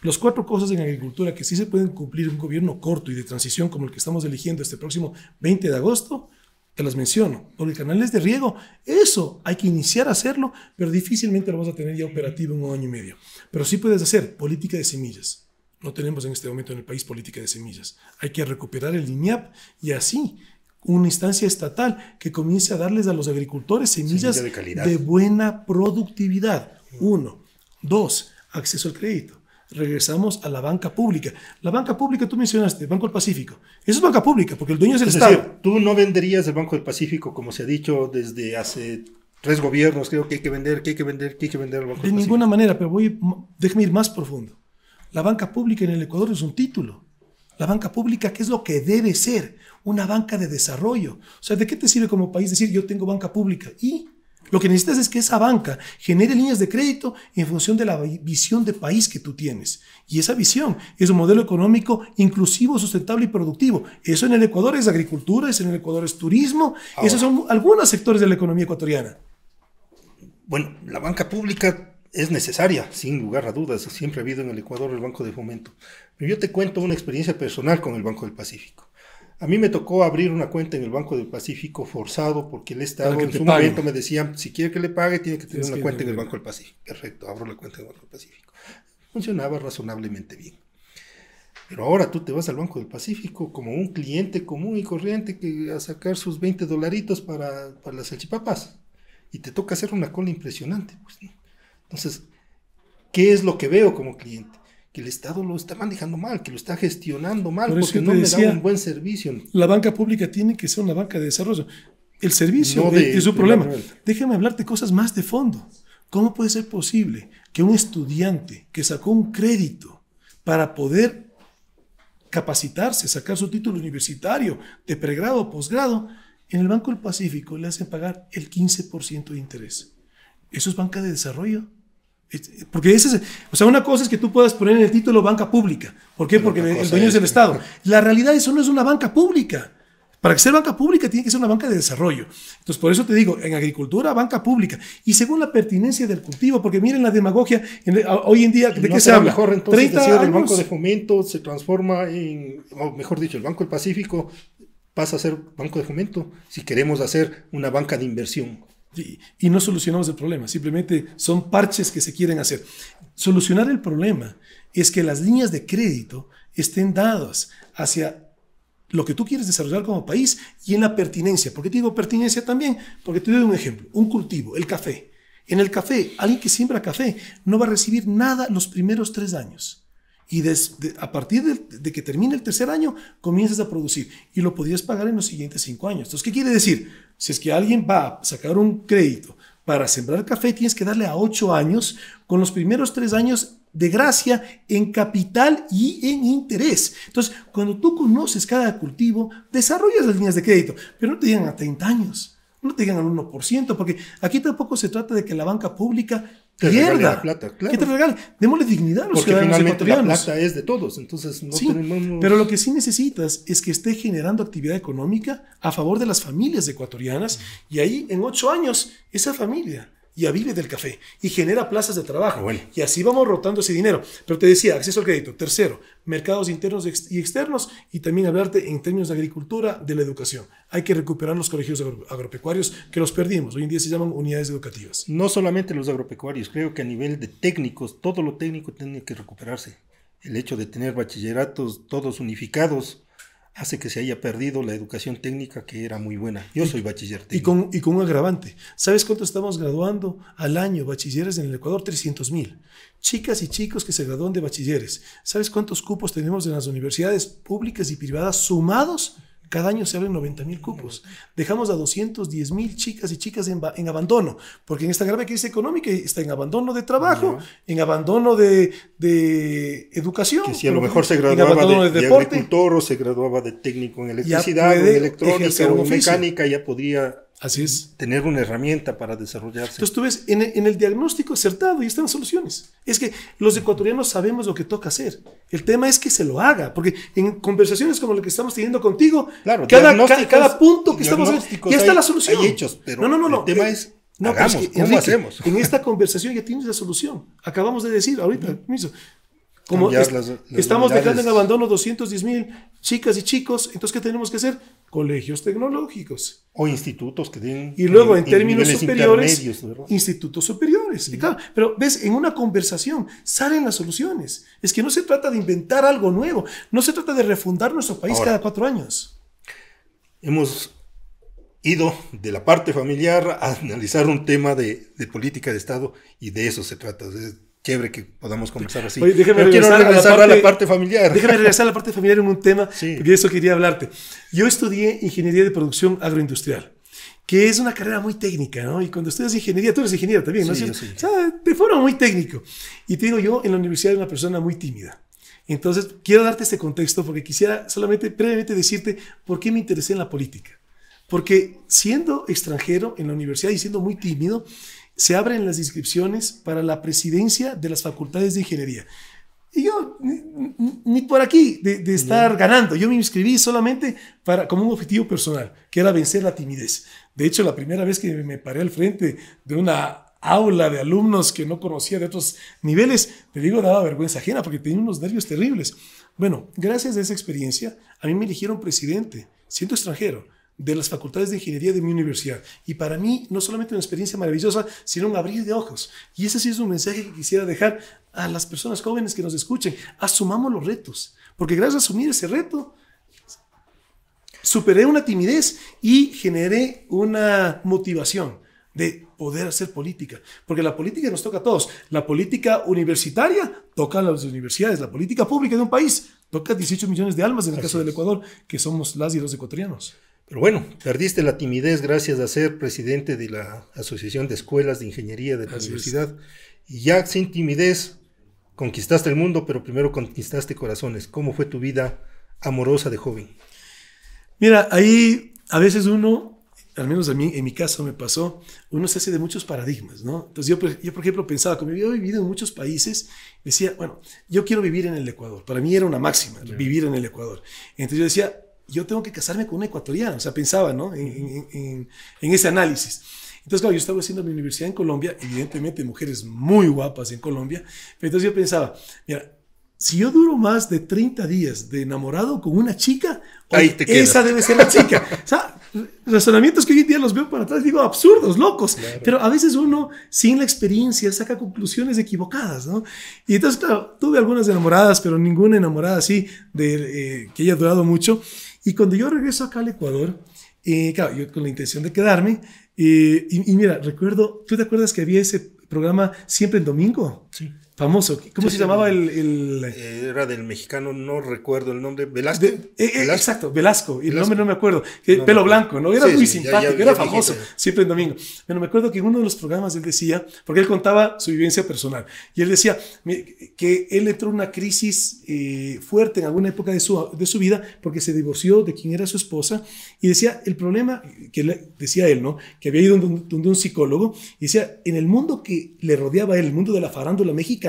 Los cuatro cosas en agricultura que sí se pueden cumplir en un gobierno corto y de transición como el que estamos eligiendo este próximo 20 de agosto, te las menciono, el canales de riego, eso hay que iniciar a hacerlo, pero difícilmente lo vas a tener ya operativo en un año y medio. Pero sí puedes hacer política de semillas. No tenemos en este momento en el país política de semillas. Hay que recuperar el INIAP y así una instancia estatal que comience a darles a los agricultores semillas de, de buena productividad. Uno. Dos acceso al crédito. Regresamos a la banca pública. La banca pública, tú mencionaste, Banco del Pacífico. Eso es banca pública, porque el dueño es el Estado. tú no venderías el Banco del Pacífico, como se ha dicho desde hace tres gobiernos, creo que hay que vender, que hay que vender, que hay que vender el Banco De ninguna manera, pero voy, déjame ir más profundo. La banca pública en el Ecuador es un título. La banca pública, ¿qué es lo que debe ser? Una banca de desarrollo. O sea, ¿de qué te sirve como país decir yo tengo banca pública? ¿Y? Lo que necesitas es que esa banca genere líneas de crédito en función de la visión de país que tú tienes. Y esa visión es un modelo económico inclusivo, sustentable y productivo. Eso en el Ecuador es agricultura, eso en el Ecuador es turismo, esos son algunos sectores de la economía ecuatoriana. Bueno, la banca pública es necesaria, sin lugar a dudas. Siempre ha habido en el Ecuador el Banco de Fomento. Pero yo te cuento una experiencia personal con el Banco del Pacífico. A mí me tocó abrir una cuenta en el Banco del Pacífico forzado porque el Estado en su momento me decían, si quiere que le pague, tiene que tener una cuenta en el Banco del Pacífico. Perfecto, abro la cuenta en el Banco del Pacífico. Funcionaba razonablemente bien. Pero ahora tú te vas al Banco del Pacífico como un cliente común y corriente que a sacar sus 20 dolaritos para, las salchipapas y te toca hacer una cola impresionante. Pues, Entonces, ¿qué es lo que veo como cliente? que el Estado lo está manejando mal, que lo está gestionando mal, porque no le me da un buen servicio. La banca pública tiene que ser una banca de desarrollo. El servicio es un problema. déjeme Déjame hablarte cosas más de fondo. ¿Cómo puede ser posible que un estudiante que sacó un crédito para poder capacitarse, sacar su título universitario de pregrado o posgrado, en el Banco del Pacífico le hacen pagar el 15% de interés? ¿Eso es banca de desarrollo? Porque ese o sea, una cosa es que tú puedas poner en el título banca pública. ¿Por qué? Porque el dueño es el Estado. La realidad eso no es una banca pública. Para que sea banca pública tiene que ser una banca de desarrollo. Entonces, por eso te digo, en agricultura, banca pública. Y según la pertinencia del cultivo, porque miren la demagogia, hoy en día, ¿de no qué se habla? Mejor entonces 30 años. el Banco de Fomento se transforma en, o mejor dicho, el Banco del Pacífico pasa a ser Banco de Fomento si queremos hacer una banca de inversión. Y, no solucionamos el problema, simplemente son parches que se quieren hacer. Solucionar el problema es que las líneas de crédito estén dadas hacia lo que tú quieres desarrollar como país y en la pertinencia. ¿Por qué te digo pertinencia también? Porque te doy un ejemplo, un cultivo, el café. En el café, alguien que siembra café no va a recibir nada los primeros tres años. Y a partir de, de, que termine el tercer año, comienzas a producir y lo podrías pagar en los siguientes cinco años. Entonces, ¿qué quiere decir? Si es que alguien va a sacar un crédito para sembrar café, tienes que darle a ocho años, con los primeros tres años de gracia en capital y en interés. Entonces, cuando tú conoces cada cultivo, desarrollas las líneas de crédito, pero no te digan a 30 años, no te digan al 1%, porque aquí tampoco se trata de que la banca pública te Plata, ¿Qué te Démosle dignidad a los Porque ciudadanos finalmente La plata es de todos, entonces no Pero lo que sí necesitas es que esté generando actividad económica a favor de las familias ecuatorianas y ahí en ocho años esa familia y a Vive del Café y genera plazas de trabajo. Ah, y así vamos rotando ese dinero. Pero te decía, acceso al crédito. Tercero, mercados internos y externos y también hablarte en términos de agricultura, de la educación. Hay que recuperar los colegios agropecuarios que los perdimos. Hoy en día se llaman unidades educativas. No solamente los agropecuarios, creo que a nivel de técnicos, todo lo técnico tiene que recuperarse. El hecho de tener bachilleratos todos unificados hace que se haya perdido la educación técnica que era muy buena. Yo soy bachiller técnico. Y con, y con un agravante. ¿Sabes cuánto estamos graduando al año bachilleres en el Ecuador? 300 mil. Chicas y chicos que se gradúan de bachilleres. ¿Sabes cuántos cupos tenemos en las universidades públicas y privadas sumados? Cada año se abren 90 mil cupos. Dejamos a 210 mil chicas y chicas en, en, abandono, porque en esta grave crisis económica está en abandono de trabajo, en abandono de, de, educación. Que si a lo mejor se graduaba de, agricultor o se graduaba de técnico en electricidad, en electrónica o en mecánica, ya podría Así es. Tener una herramienta para desarrollarse. Entonces tú ves, en, el diagnóstico acertado y están soluciones. Es que los ecuatorianos sabemos lo que toca hacer. El tema es que se lo haga, porque en conversaciones como la que estamos teniendo contigo, cada, punto que estamos haciendo, ya está la solución. Hay no, no, no, el tema eh, es... No, pues, ¿cómo hacemos? En esta conversación ya tienes la solución. Acabamos de decir ahorita, permiso estamos dejando en abandono 210 mil chicas y chicos, entonces ¿qué tenemos que hacer? Colegios tecnológicos. O institutos que tienen... Y luego en, términos superiores, institutos superiores. pero ves, en una conversación salen las soluciones. Es que no se trata de inventar algo nuevo, no se trata de refundar nuestro país cada cuatro años. Hemos ido de la parte familiar a analizar un tema de, política de Estado y de eso se trata chévere que podamos conversar así. Oye, déjame Pero regresar, quiero a, la parte, familiar. Déjame regresar a la parte familiar en un tema sí. de eso quería hablarte. Yo estudié ingeniería de producción agroindustrial que es una carrera muy técnica, ¿no? Y cuando estudias ingeniería, tú eres ingeniero también, ¿no? Sí, sí. o sea, de forma muy técnico. Y te digo, yo en la universidad era una persona muy tímida. Entonces, quiero darte este contexto porque quisiera solamente previamente decirte por qué me interesé en la política. Porque siendo extranjero en la universidad y siendo muy tímido, se abren las inscripciones para la presidencia de las facultades de ingeniería. Y yo, ni, por aquí, de, estar ganando. Yo me inscribí solamente para, como un objetivo personal, que era vencer la timidez. De hecho, la primera vez que me paré al frente de una aula de alumnos que no conocía de otros niveles, te digo, daba vergüenza ajena porque tenía unos nervios terribles. Bueno, gracias a esa experiencia, a mí me eligieron presidente, siento extranjero de las facultades de ingeniería de mi universidad. Y para mí, no solamente una experiencia maravillosa, sino un abrir de ojos. Y ese sí es un mensaje que quisiera dejar a las personas jóvenes que nos escuchen. Asumamos los retos, porque gracias a asumir ese reto, superé una timidez y generé una motivación de poder hacer política, porque la política nos toca a todos. La política universitaria toca a las universidades, la política pública de un país toca a 18 millones de almas en el caso del Ecuador, que somos las y los ecuatorianos. Pero bueno, perdiste la timidez gracias a ser presidente de la Asociación de Escuelas de Ingeniería de la Universidad. Y ya sin timidez conquistaste el mundo, pero primero conquistaste corazones. ¿Cómo fue tu vida amorosa de joven? Mira, ahí a veces uno, al menos a mí, en mi caso me pasó, uno se hace de muchos paradigmas, ¿no? Entonces yo, yo por ejemplo, pensaba, como yo he vivido en muchos países, decía, bueno, yo quiero vivir en el Ecuador. Para mí era una máxima, vivir en el Ecuador. Entonces yo decía, yo tengo que casarme con una ecuatoriana, o sea, pensaba, ¿no? En, ese análisis. Entonces, claro, yo estaba haciendo mi universidad en Colombia, evidentemente mujeres muy guapas en Colombia, pero entonces yo pensaba, mira, si yo duro más de 30 días de enamorado con una chica, esa debe ser la chica. o sea, razonamientos que hoy en día los veo para atrás, digo, absurdos, locos. Pero a veces uno, sin la experiencia, saca conclusiones equivocadas, ¿no? Y entonces, claro, tuve algunas enamoradas, pero ninguna enamorada así, de, eh, que haya durado mucho. Y cuando yo regreso acá al Ecuador, eh, claro, yo con la intención de quedarme, eh, y, y, mira, recuerdo, ¿tú te acuerdas que había ese programa siempre en domingo? Sí famoso. ¿Cómo se llamaba el, eh, Era del mexicano, no recuerdo el nombre. Eh, eh, ¿Velasco? Exacto, Velasco. Y el nombre no me acuerdo. velo pelo blanco, ¿no? Era muy simpático, era famoso. Siempre en domingo. Bueno, me acuerdo que en uno de los programas él decía, porque él contaba su vivencia personal, y él decía que él entró en una crisis fuerte en alguna época de su, de su vida porque se divorció de quien era su esposa. Y decía, el problema, que le, decía él, ¿no? Que había ido donde, un psicólogo, y decía, en el mundo que le rodeaba él, el mundo de la farándula mexicana,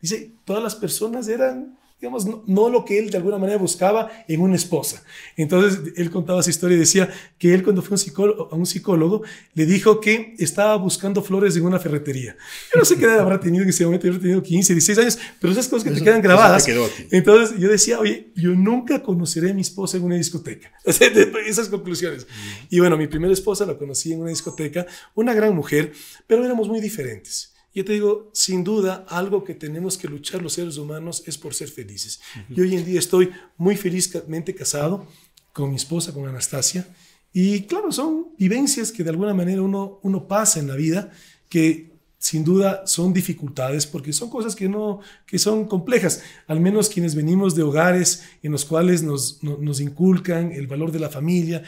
dice, todas las personas eran digamos, no, lo que él de alguna manera buscaba en una esposa. Entonces, él contaba esa historia y decía que él cuando fue a un psicólogo le dijo que estaba buscando flores en una ferretería. Yo no sé qué edad habrá tenido que ese momento, yo tenido 15, 16 años, pero esas cosas que te quedan grabadas. Entonces, yo decía, oye, yo nunca conoceré a mi esposa en una discoteca. esas conclusiones. Y bueno, mi primera esposa la conocí en una discoteca, una gran mujer, pero éramos muy diferentes. Yo te digo, sin duda, algo que tenemos que luchar los seres humanos es por ser felices. Y hoy en día estoy muy felizmente casado con mi esposa, con Anastasia, y claro, son vivencias que de alguna manera uno, uno pasa en la vida, que sin duda son dificultades porque son cosas que no que son complejas al menos quienes venimos de hogares en los cuales nos, nos inculcan el valor de la familia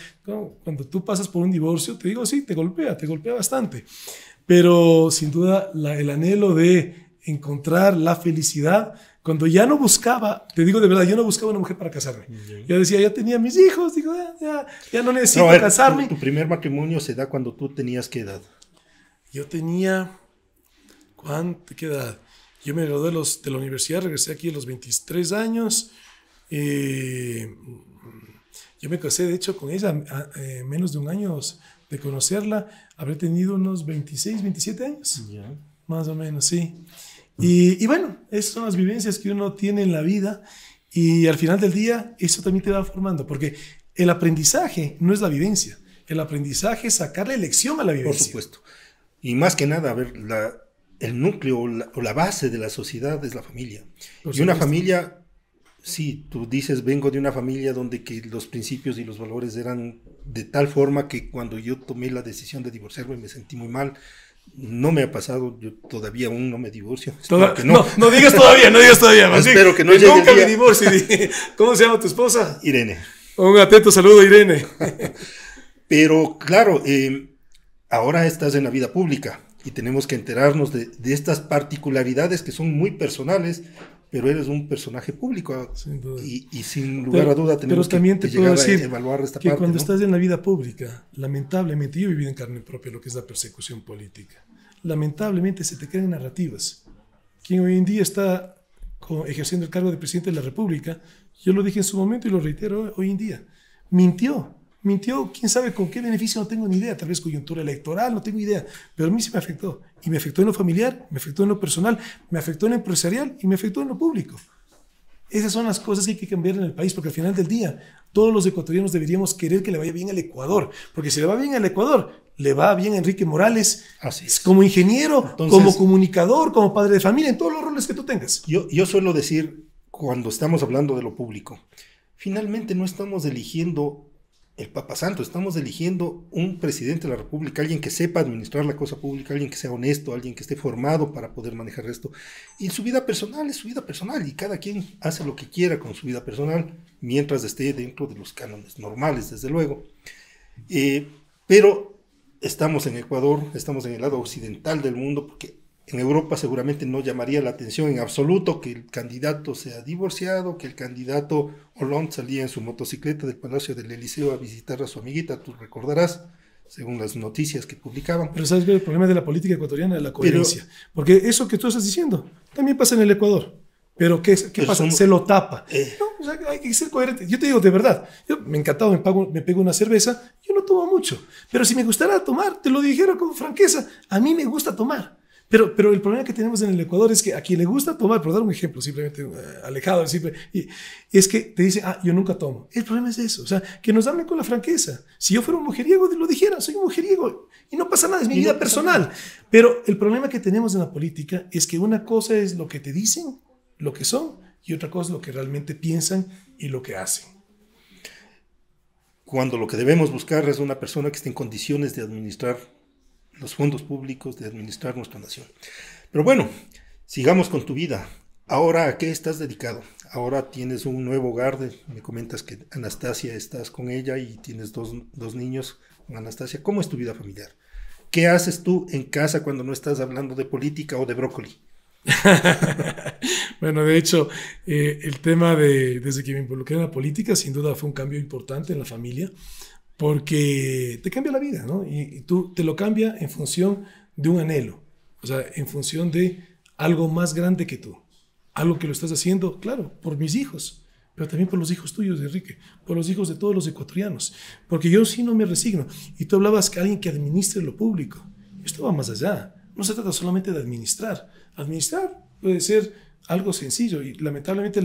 cuando tú pasas por un divorcio te digo sí te golpea te golpea bastante pero sin duda el anhelo de encontrar la felicidad, cuando ya no buscaba, te digo de verdad, yo no buscaba una mujer para casarme. Yo decía, ya tenía mis hijos, digo, ah, ya, no necesito casarme. Tu, primer matrimonio se da cuando tú tenías qué edad. Yo tenía, ¿cuánto, ¿qué edad? Yo me gradué de, la universidad, regresé aquí a los 23 años. Eh, yo me casé, de hecho, con ella, ah, eh, menos de un año de conocerla habré tenido unos 26, 27 años. Más o menos, sí. Y, bueno, esas son las vivencias que uno tiene en la vida y al final del día eso también te va formando, porque el aprendizaje no es la vivencia, el aprendizaje es sacar la lección a la vivencia. Por supuesto. Y más que nada, a ver, el núcleo o la base de la sociedad es la familia. y una familia, sí, tú dices, vengo de una familia donde que los principios y los valores eran de tal forma que cuando yo tomé la decisión de divorciarme me sentí muy mal. No me ha pasado, yo todavía aún no me divorcio. no. digas todavía, no digas todavía. espero que no llegue me divorcio. ¿Cómo se llama tu esposa? Irene. Un atento saludo, Irene. Pero claro, em, ahora estás en la vida pública y tenemos que enterarnos de, de, estas particularidades que son muy personales pero eres un personaje público. Ah, y, sin lugar a duda tenemos también que, te llegar decir a evaluar esta que Cuando estás en la vida pública, lamentablemente, yo he vivido en carne propia lo que es la persecución política. Lamentablemente se te crean narrativas. Quien hoy en día está ejerciendo el cargo de presidente de la República, yo lo dije en su momento y lo reitero hoy en día, mintió mintió, quién sabe con qué beneficio, no tengo ni idea, tal vez coyuntura electoral, no tengo idea, pero a mí sí me afectó. Y me afectó en lo familiar, me afectó en lo personal, me afectó en lo empresarial y me afectó en lo público. Esas son las cosas que hay que cambiar en el país, porque al final del día todos los ecuatorianos deberíamos querer que le vaya bien al Ecuador, porque si le va bien al Ecuador, le va bien a Enrique Morales es. como ingeniero, como comunicador, como padre de familia, en todos los roles que tú tengas. Yo, yo suelo decir, cuando estamos hablando de lo público, finalmente no estamos eligiendo el Papa Santo, estamos eligiendo un presidente de la República, alguien que sepa administrar la cosa pública, alguien que sea honesto, alguien que esté formado para poder manejar esto. Y su vida personal es su vida personal y cada quien hace lo que quiera con su vida personal mientras esté dentro de los cánones normales, desde luego. Eh, pero estamos en Ecuador, estamos en el lado occidental del mundo porque en Europa seguramente no llamaría la atención en absoluto que el candidato sea divorciado, que el candidato Hollande salía en su motocicleta del Palacio del Eliseo a visitar a su amiguita, tú recordarás, según las noticias que publicaban. Pero sabes que el problema de la política ecuatoriana es la coherencia. porque eso que tú estás diciendo también pasa en el Ecuador. Pero ¿qué, pasa? Se lo tapa. Eh. hay que ser coherente. Yo te digo de verdad, yo me encantado, me, pago, me pego una cerveza, yo no tomo mucho. Pero si me gustara tomar, te lo dijera con franqueza, a mí me gusta tomar. Pero, pero el problema que tenemos en el Ecuador es que a quien le gusta tomar, por dar un ejemplo, simplemente eh, alejado, simple, y, es que te dice, ah, yo nunca tomo. El problema es eso, o sea, que nos hablen con la franqueza. Si yo fuera un mujeriego, lo dijera, soy un mujeriego y no pasa nada, es mi vida personal. Pero el problema que tenemos en la política es que una cosa es lo que te dicen, lo que son, y otra cosa es lo que realmente piensan y lo que hacen cuando lo que debemos buscar es una persona que esté en condiciones de administrar los fondos públicos, de administrar nuestra nación. Pero bueno, sigamos con tu vida. Ahora, ¿a qué estás dedicado? Ahora tienes un nuevo hogar, me comentas que Anastasia estás con ella y tienes dos, niños con Anastasia. ¿Cómo es tu vida familiar? ¿Qué haces tú en casa cuando no estás hablando de política o de brócoli? bueno, de hecho, eh, el tema de, desde que me involucré en la política, sin duda fue un cambio importante en la familia porque te cambia la vida, ¿no? Y, tú te lo cambia en función de un anhelo, o sea, en función de algo más grande que tú, algo que lo estás haciendo, claro, por mis hijos, pero también por los hijos tuyos, Enrique, por los hijos de todos los ecuatorianos, porque yo sí no me resigno. Y tú hablabas que alguien que administre lo público, esto va más allá, no se trata solamente de administrar, administrar puede ser algo sencillo y lamentablemente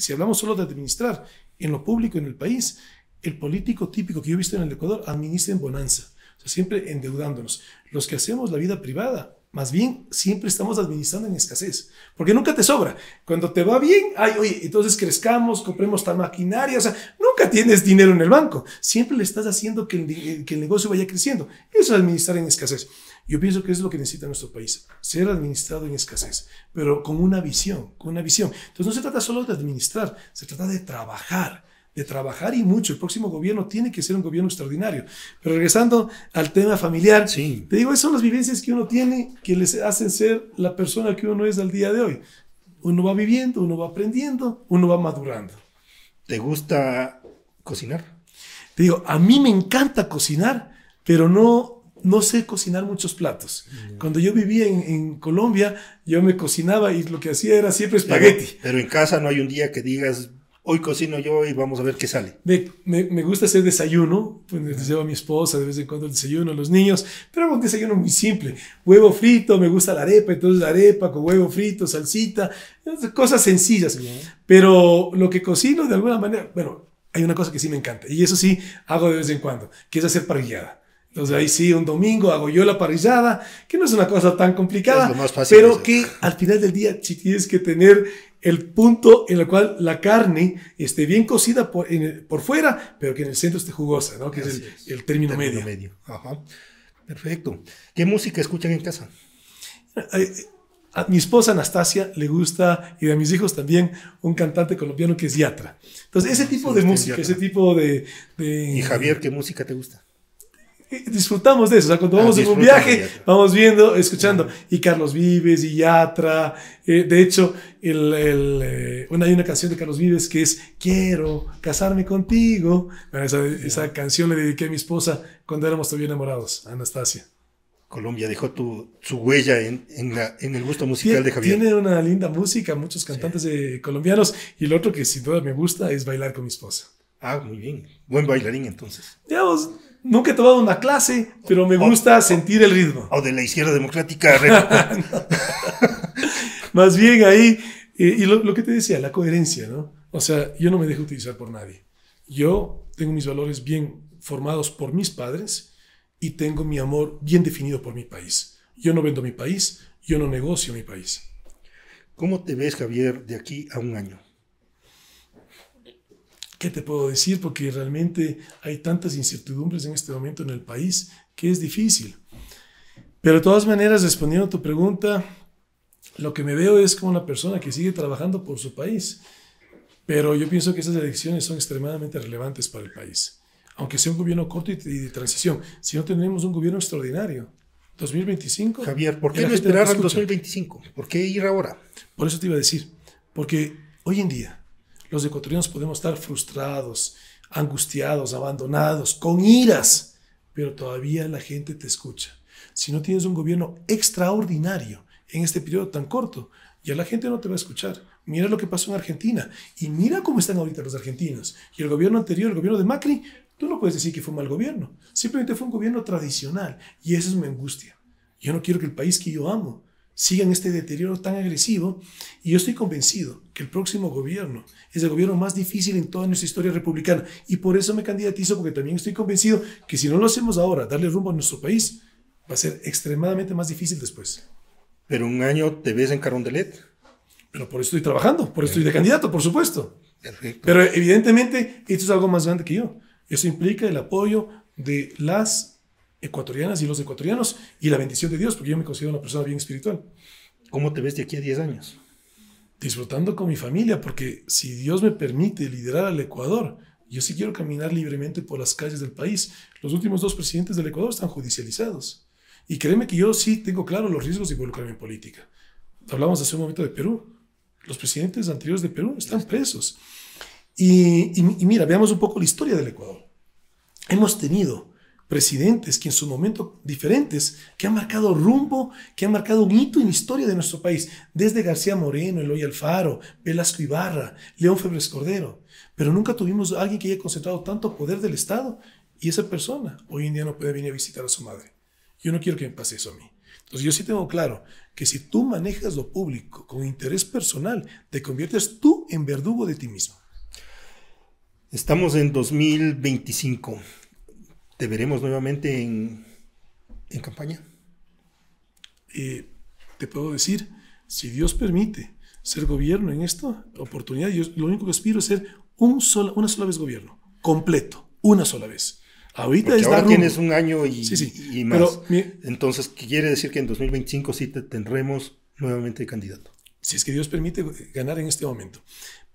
si hablamos solo de administrar en lo público en el país, el político típico que yo he visto en el Ecuador administra en bonanza, o sea, siempre endeudándonos. Los que hacemos la vida privada, más bien siempre estamos administrando en escasez, porque nunca te sobra. Cuando te va bien, ay, oye, entonces crezcamos, compremos tal maquinaria, o sea, nunca tienes dinero en el banco, siempre le estás haciendo que el, eh, negocio vaya creciendo. Eso es administrar en escasez. Yo pienso que es lo que necesita nuestro país, ser administrado en escasez, pero con una visión, con una visión. Entonces no se trata solo de administrar, se trata de trabajar de trabajar y mucho. El próximo gobierno tiene que ser un gobierno extraordinario. Pero regresando al tema familiar, te digo, esas son las vivencias que uno tiene que les hacen ser la persona que uno es al día de hoy. Uno va viviendo, uno va aprendiendo, uno va madurando. ¿Te gusta cocinar? Te digo, a mí me encanta cocinar, pero no no sé cocinar muchos platos. Mm. Cuando yo vivía en, Colombia, yo me cocinaba y lo que hacía era siempre espagueti. pero, en casa no hay un día que digas, hoy cocino yo y vamos a ver qué sale. Me, gusta hacer desayuno, pues les llevo a mi esposa de vez en cuando el desayuno, a los niños, pero hago un desayuno muy simple. Huevo frito, me gusta la arepa, entonces la arepa con huevo frito, salsita, cosas sencillas. Pero lo que cocino de alguna manera, bueno, hay una cosa que sí me encanta, y eso sí hago de vez en cuando, que es hacer parrillada. Entonces ahí sí, un domingo hago yo la parrillada, que no es una cosa tan complicada, pero que al final del día si tienes que tener el punto en el cual la carne esté bien cocida por, fuera, pero que en el centro esté jugosa, ¿no? que es el, término, medio. Perfecto. ¿Qué música escuchan en casa? A mi esposa Anastasia le gusta, y a mis hijos también, un cantante colombiano que es Yatra. Entonces, ese ah, tipo de música, ese tipo de... ¿Y Javier, qué música te gusta? disfrutamos de eso. O sea, cuando ah, vamos en un viaje, vamos viendo, escuchando. Y Carlos Vives, y Yatra. Eh, de hecho, eh, una, hay una canción de Carlos Vives que es Quiero casarme contigo. esa, canción le dediqué a mi esposa cuando éramos todavía enamorados, Anastasia. Colombia dejó su huella en, el gusto musical de Javier. Tiene una linda música, muchos cantantes colombianos. Y lo otro que sin duda me gusta es bailar con mi esposa. Ah, muy bien. Buen bailarín entonces. Nunca he tomado una clase, pero me gusta sentir el ritmo. O de la izquierda democrática. Más bien ahí, y lo, lo, que te decía, la coherencia, ¿no? O sea, yo no me dejo utilizar por nadie. Yo tengo mis valores bien formados por mis padres y tengo mi amor bien definido por mi país. Yo no vendo mi país, yo no negocio mi país. ¿Cómo te ves, Javier, de aquí a un año? ¿Qué te puedo decir? Porque realmente hay tantas incertidumbres en este momento en el país que es difícil. Pero de todas maneras, respondiendo a tu pregunta, lo que me veo es como una persona que sigue trabajando por su país. Pero yo pienso que esas elecciones son extremadamente relevantes para el país. Aunque sea un gobierno corto y de transición, si no tenemos un gobierno extraordinario, 2025. Javier, ¿por qué no esperar al 2025? ¿Por qué ir ahora? Por eso te iba a decir, porque hoy en día los ecuatorianos podemos estar frustrados, angustiados, abandonados, con iras, pero todavía la gente te escucha. Si no tienes un gobierno extraordinario en este periodo tan corto, ya la gente no te va a escuchar. Mira lo que pasó en Argentina y mira cómo están ahorita los argentinos. Y el gobierno anterior, el gobierno de Macri, tú no puedes decir que fue un mal gobierno. Simplemente fue un gobierno tradicional y eso es mi angustia. Yo no quiero que el país que yo amo sigan este deterioro tan agresivo. Y yo estoy convencido que el próximo gobierno es el gobierno más difícil en toda nuestra historia republicana. Y por eso me candidatizo, porque también estoy convencido que si no lo hacemos ahora, darle rumbo a nuestro país, va a ser extremadamente más difícil después. Pero un año te ves en Carondelet. Pero por eso estoy trabajando, por eso estoy de candidato, por supuesto. Perfecto. Pero evidentemente esto es algo más grande que yo. Eso implica el apoyo de las ecuatorianas y los ecuatorianos y la bendición de Dios, porque yo me considero una persona bien espiritual. ¿Cómo te ves de aquí a 10 años? Disfrutando con mi familia, porque si Dios me permite liderar al Ecuador, yo sí quiero caminar libremente por las calles del país. Los últimos dos presidentes del Ecuador están judicializados. Y créeme que yo sí tengo claro los riesgos de involucrarme en política. Hablamos hace un momento de Perú. Los presidentes anteriores de Perú están presos. y mira, veamos un poco la historia del Ecuador. Hemos tenido presidentes que en su momento diferentes, que han marcado rumbo, que han marcado un hito en la historia de nuestro país, desde García Moreno, Eloy Alfaro, Velasco Ibarra, León Febres Cordero. Pero nunca tuvimos alguien que haya concentrado tanto poder del Estado y esa persona hoy en día no puede venir a visitar a su madre. Yo no quiero que me pase eso a mí. Entonces yo sí tengo claro que si tú manejas lo público con interés personal, te conviertes tú en verdugo de ti mismo. Estamos en 2025 te veremos nuevamente en, en campaña. te puedo decir, si Dios permite ser gobierno en esta oportunidad, yo lo único que aspiro es ser un sola, una sola vez gobierno, completo, una sola vez. Ahorita es ahora tienes un año y, más. Entonces, ¿qué quiere decir que en 2025 sí te tendremos nuevamente candidato. Si es que Dios permite eh, ganar en este momento.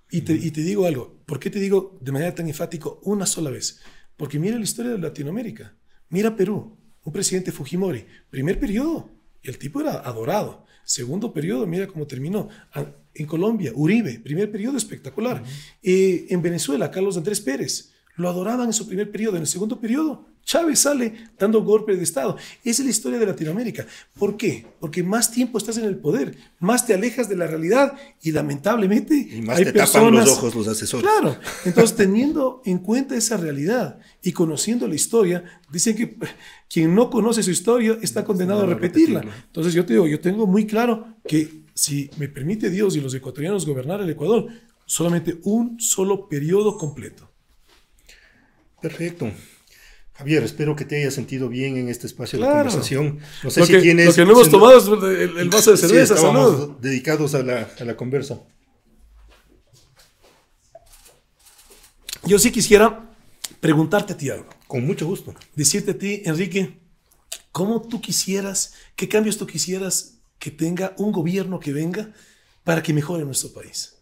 Y te, y te digo algo, ¿por qué te digo de manera tan enfático una sola vez? Porque mira la historia de Latinoamérica. Mira Perú, un presidente Fujimori, primer periodo, el tipo era adorado. Segundo periodo, mira cómo terminó. Ah, en Colombia, Uribe, primer periodo espectacular. Eh, en Venezuela, Carlos Andrés Pérez, lo adoraban en su primer periodo. En el segundo periodo, Chávez sale dando golpe de Estado. Esa es la historia de Latinoamérica. ¿Por qué? Porque más tiempo estás en el poder, más te alejas de la realidad y lamentablemente y más te tapan los ojos los asesores. Claro. Entonces, teniendo en cuenta esa realidad y conociendo la historia, dicen que quien no conoce su historia está condenado a repetirla. Entonces, yo te digo, yo tengo muy claro que si me permite Dios y los ecuatorianos gobernar el Ecuador, solamente un solo periodo completo. Perfecto. Javier, espero que te hayas sentido bien en este espacio de conversación. No sé si que, tienes. no hemos tomado el, vaso de cerveza, sí, salud. Dedicados a la, a la conversa. Yo sí quisiera preguntarte a ti algo. Con mucho gusto. Decirte a ti, Enrique, ¿cómo tú quisieras, qué cambios tú quisieras que tenga un gobierno que venga para que mejore nuestro país?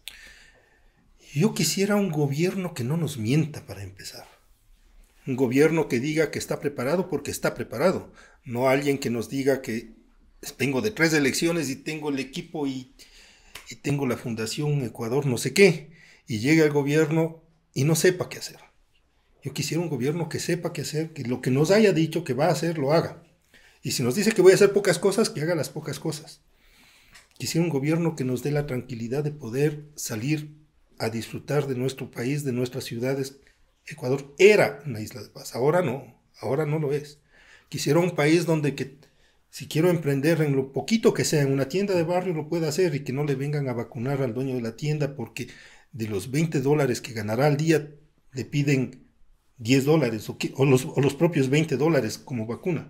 Yo quisiera un gobierno que no nos mienta para empezar un gobierno que diga que está preparado porque está preparado, no alguien que nos diga que tengo de tres elecciones y tengo el equipo y, y tengo la fundación Ecuador, no sé qué, y llegue al gobierno y no sepa qué hacer. Yo quisiera un gobierno que sepa qué hacer, que lo que nos haya dicho que va a hacer, lo haga. Y si nos dice que voy a hacer pocas cosas, que haga las pocas cosas. Quisiera un gobierno que nos dé la tranquilidad de poder salir a disfrutar de nuestro país, de nuestras ciudades, Ecuador era una isla de paz, ahora no, ahora no lo es. Quisiera un país donde que, si quiero emprender en lo poquito que sea, en una tienda de barrio lo pueda hacer y que no le vengan a vacunar al dueño de la tienda porque de los 20 dólares que ganará al día le piden 10 dólares o, los, propios 20 dólares como vacuna.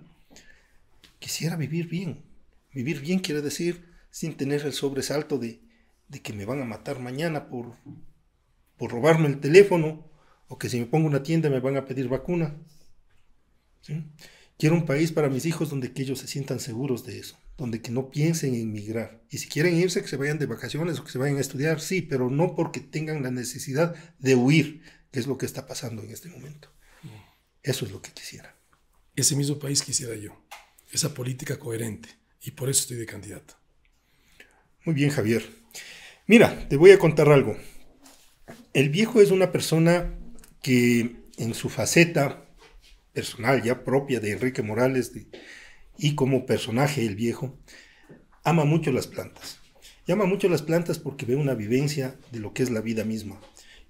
Quisiera vivir bien. Vivir bien quiere decir sin tener el sobresalto de, de que me van a matar mañana por, por robarme el teléfono, o que si me pongo una tienda me van a pedir vacuna. Quiero un país para mis hijos donde que ellos se sientan seguros de eso, donde que no piensen en emigrar. Y si quieren irse, que se vayan de vacaciones o que se vayan a estudiar, sí, pero no porque tengan la necesidad de huir, que es lo que está pasando en este momento. Eso es lo que quisiera. Ese mismo país quisiera yo, esa política coherente, y por eso estoy de candidato. Muy bien, Javier. Mira, te voy a contar algo. El viejo es una persona que en su faceta personal ya propia de Enrique Morales y como personaje el viejo, ama mucho las plantas. Y ama mucho las plantas porque ve una vivencia de lo que es la vida misma.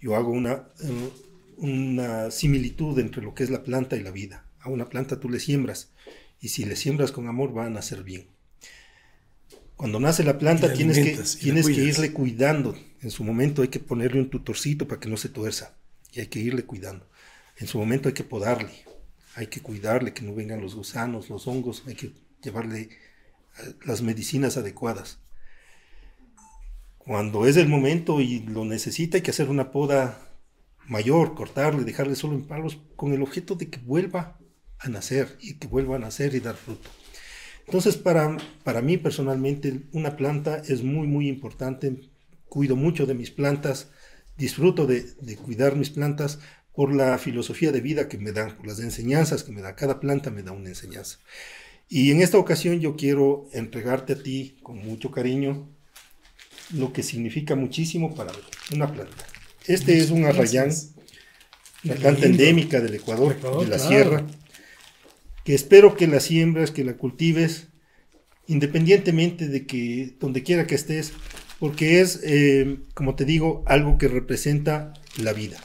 Yo hago una, eh, similitud entre lo que es la planta y la vida. A una planta tú le siembras y si le siembras con amor va a nacer bien. Cuando nace la planta tienes, que, tienes que irle cuidando. En su momento hay que ponerle un tutorcito para que no se tuerza y hay que irle cuidando. En su momento hay que podarle, hay que cuidarle que no vengan los gusanos, los hongos, hay que llevarle eh, las medicinas adecuadas. Cuando es el momento y lo necesita, hay que hacer una poda mayor, cortarle, dejarle solo en palos, con el objeto de que vuelva a nacer y que vuelva a nacer y dar fruto. Entonces, para, para mí personalmente, una planta es muy, muy importante. Cuido mucho de mis plantas disfruto de, cuidar mis plantas por la filosofía de vida que me dan, por las enseñanzas que me da. Cada planta me da una enseñanza. Y en esta ocasión yo quiero entregarte a ti con mucho cariño lo que significa muchísimo para una planta. Este es un arrayán, una planta endémica del Ecuador, de la sierra, que espero que la siembras, que la cultives, independientemente de que donde quiera que estés, porque es, eh, como te digo, algo que representa la vida.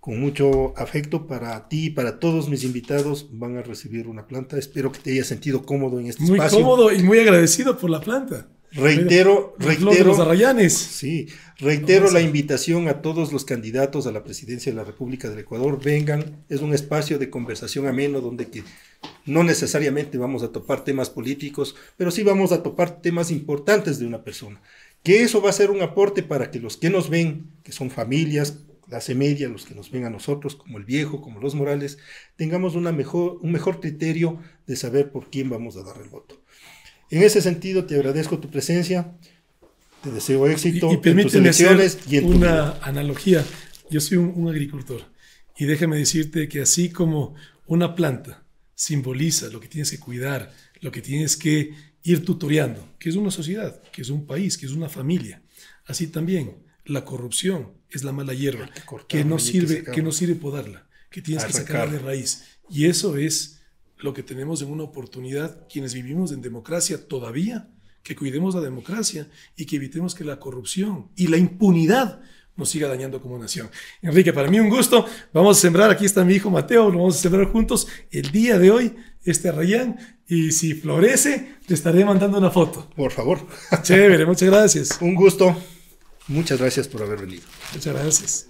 Con mucho afecto para ti y para todos mis invitados van a recibir una planta. Espero que te hayas sentido cómodo en este espacio. Muy cómodo y muy agradecido por la planta. Reitero, reitero. Los arrayanes. Sí, reitero la invitación a todos los candidatos a la presidencia de la República del Ecuador. Vengan, es un espacio de conversación ameno donde que no necesariamente vamos a topar temas políticos, pero sí vamos a topar temas importantes de una persona que eso va a ser un aporte para que los que nos ven, que son familias, clase media, los que nos ven a nosotros, como el viejo, como los morales, tengamos una mejor, un mejor criterio de saber por quién vamos a dar el voto. En ese sentido, te agradezco tu presencia, te deseo éxito y, y en tus elecciones hacer y en una analogía. Yo soy un, un agricultor y déjame decirte que así como una planta simboliza lo que tienes que cuidar, lo que tienes que ir tutoreando, que es una sociedad, que es un país, que es una familia. Así también, la corrupción es la mala hierba, que, no sirve, que, no sirve podarla, que tienes que sacarla de raíz. Y eso es lo que tenemos en una oportunidad, quienes vivimos en democracia todavía, que cuidemos la democracia y que evitemos que la corrupción y la impunidad nos siga dañando como nación. Enrique, para mí un gusto. Vamos a sembrar, aquí está mi hijo Mateo, lo vamos a sembrar juntos el día de hoy, este arrayán. Y si florece, te estaré mandando una foto. Por favor. Chévere, muchas gracias. Un gusto. Muchas gracias por haber venido. Muchas gracias.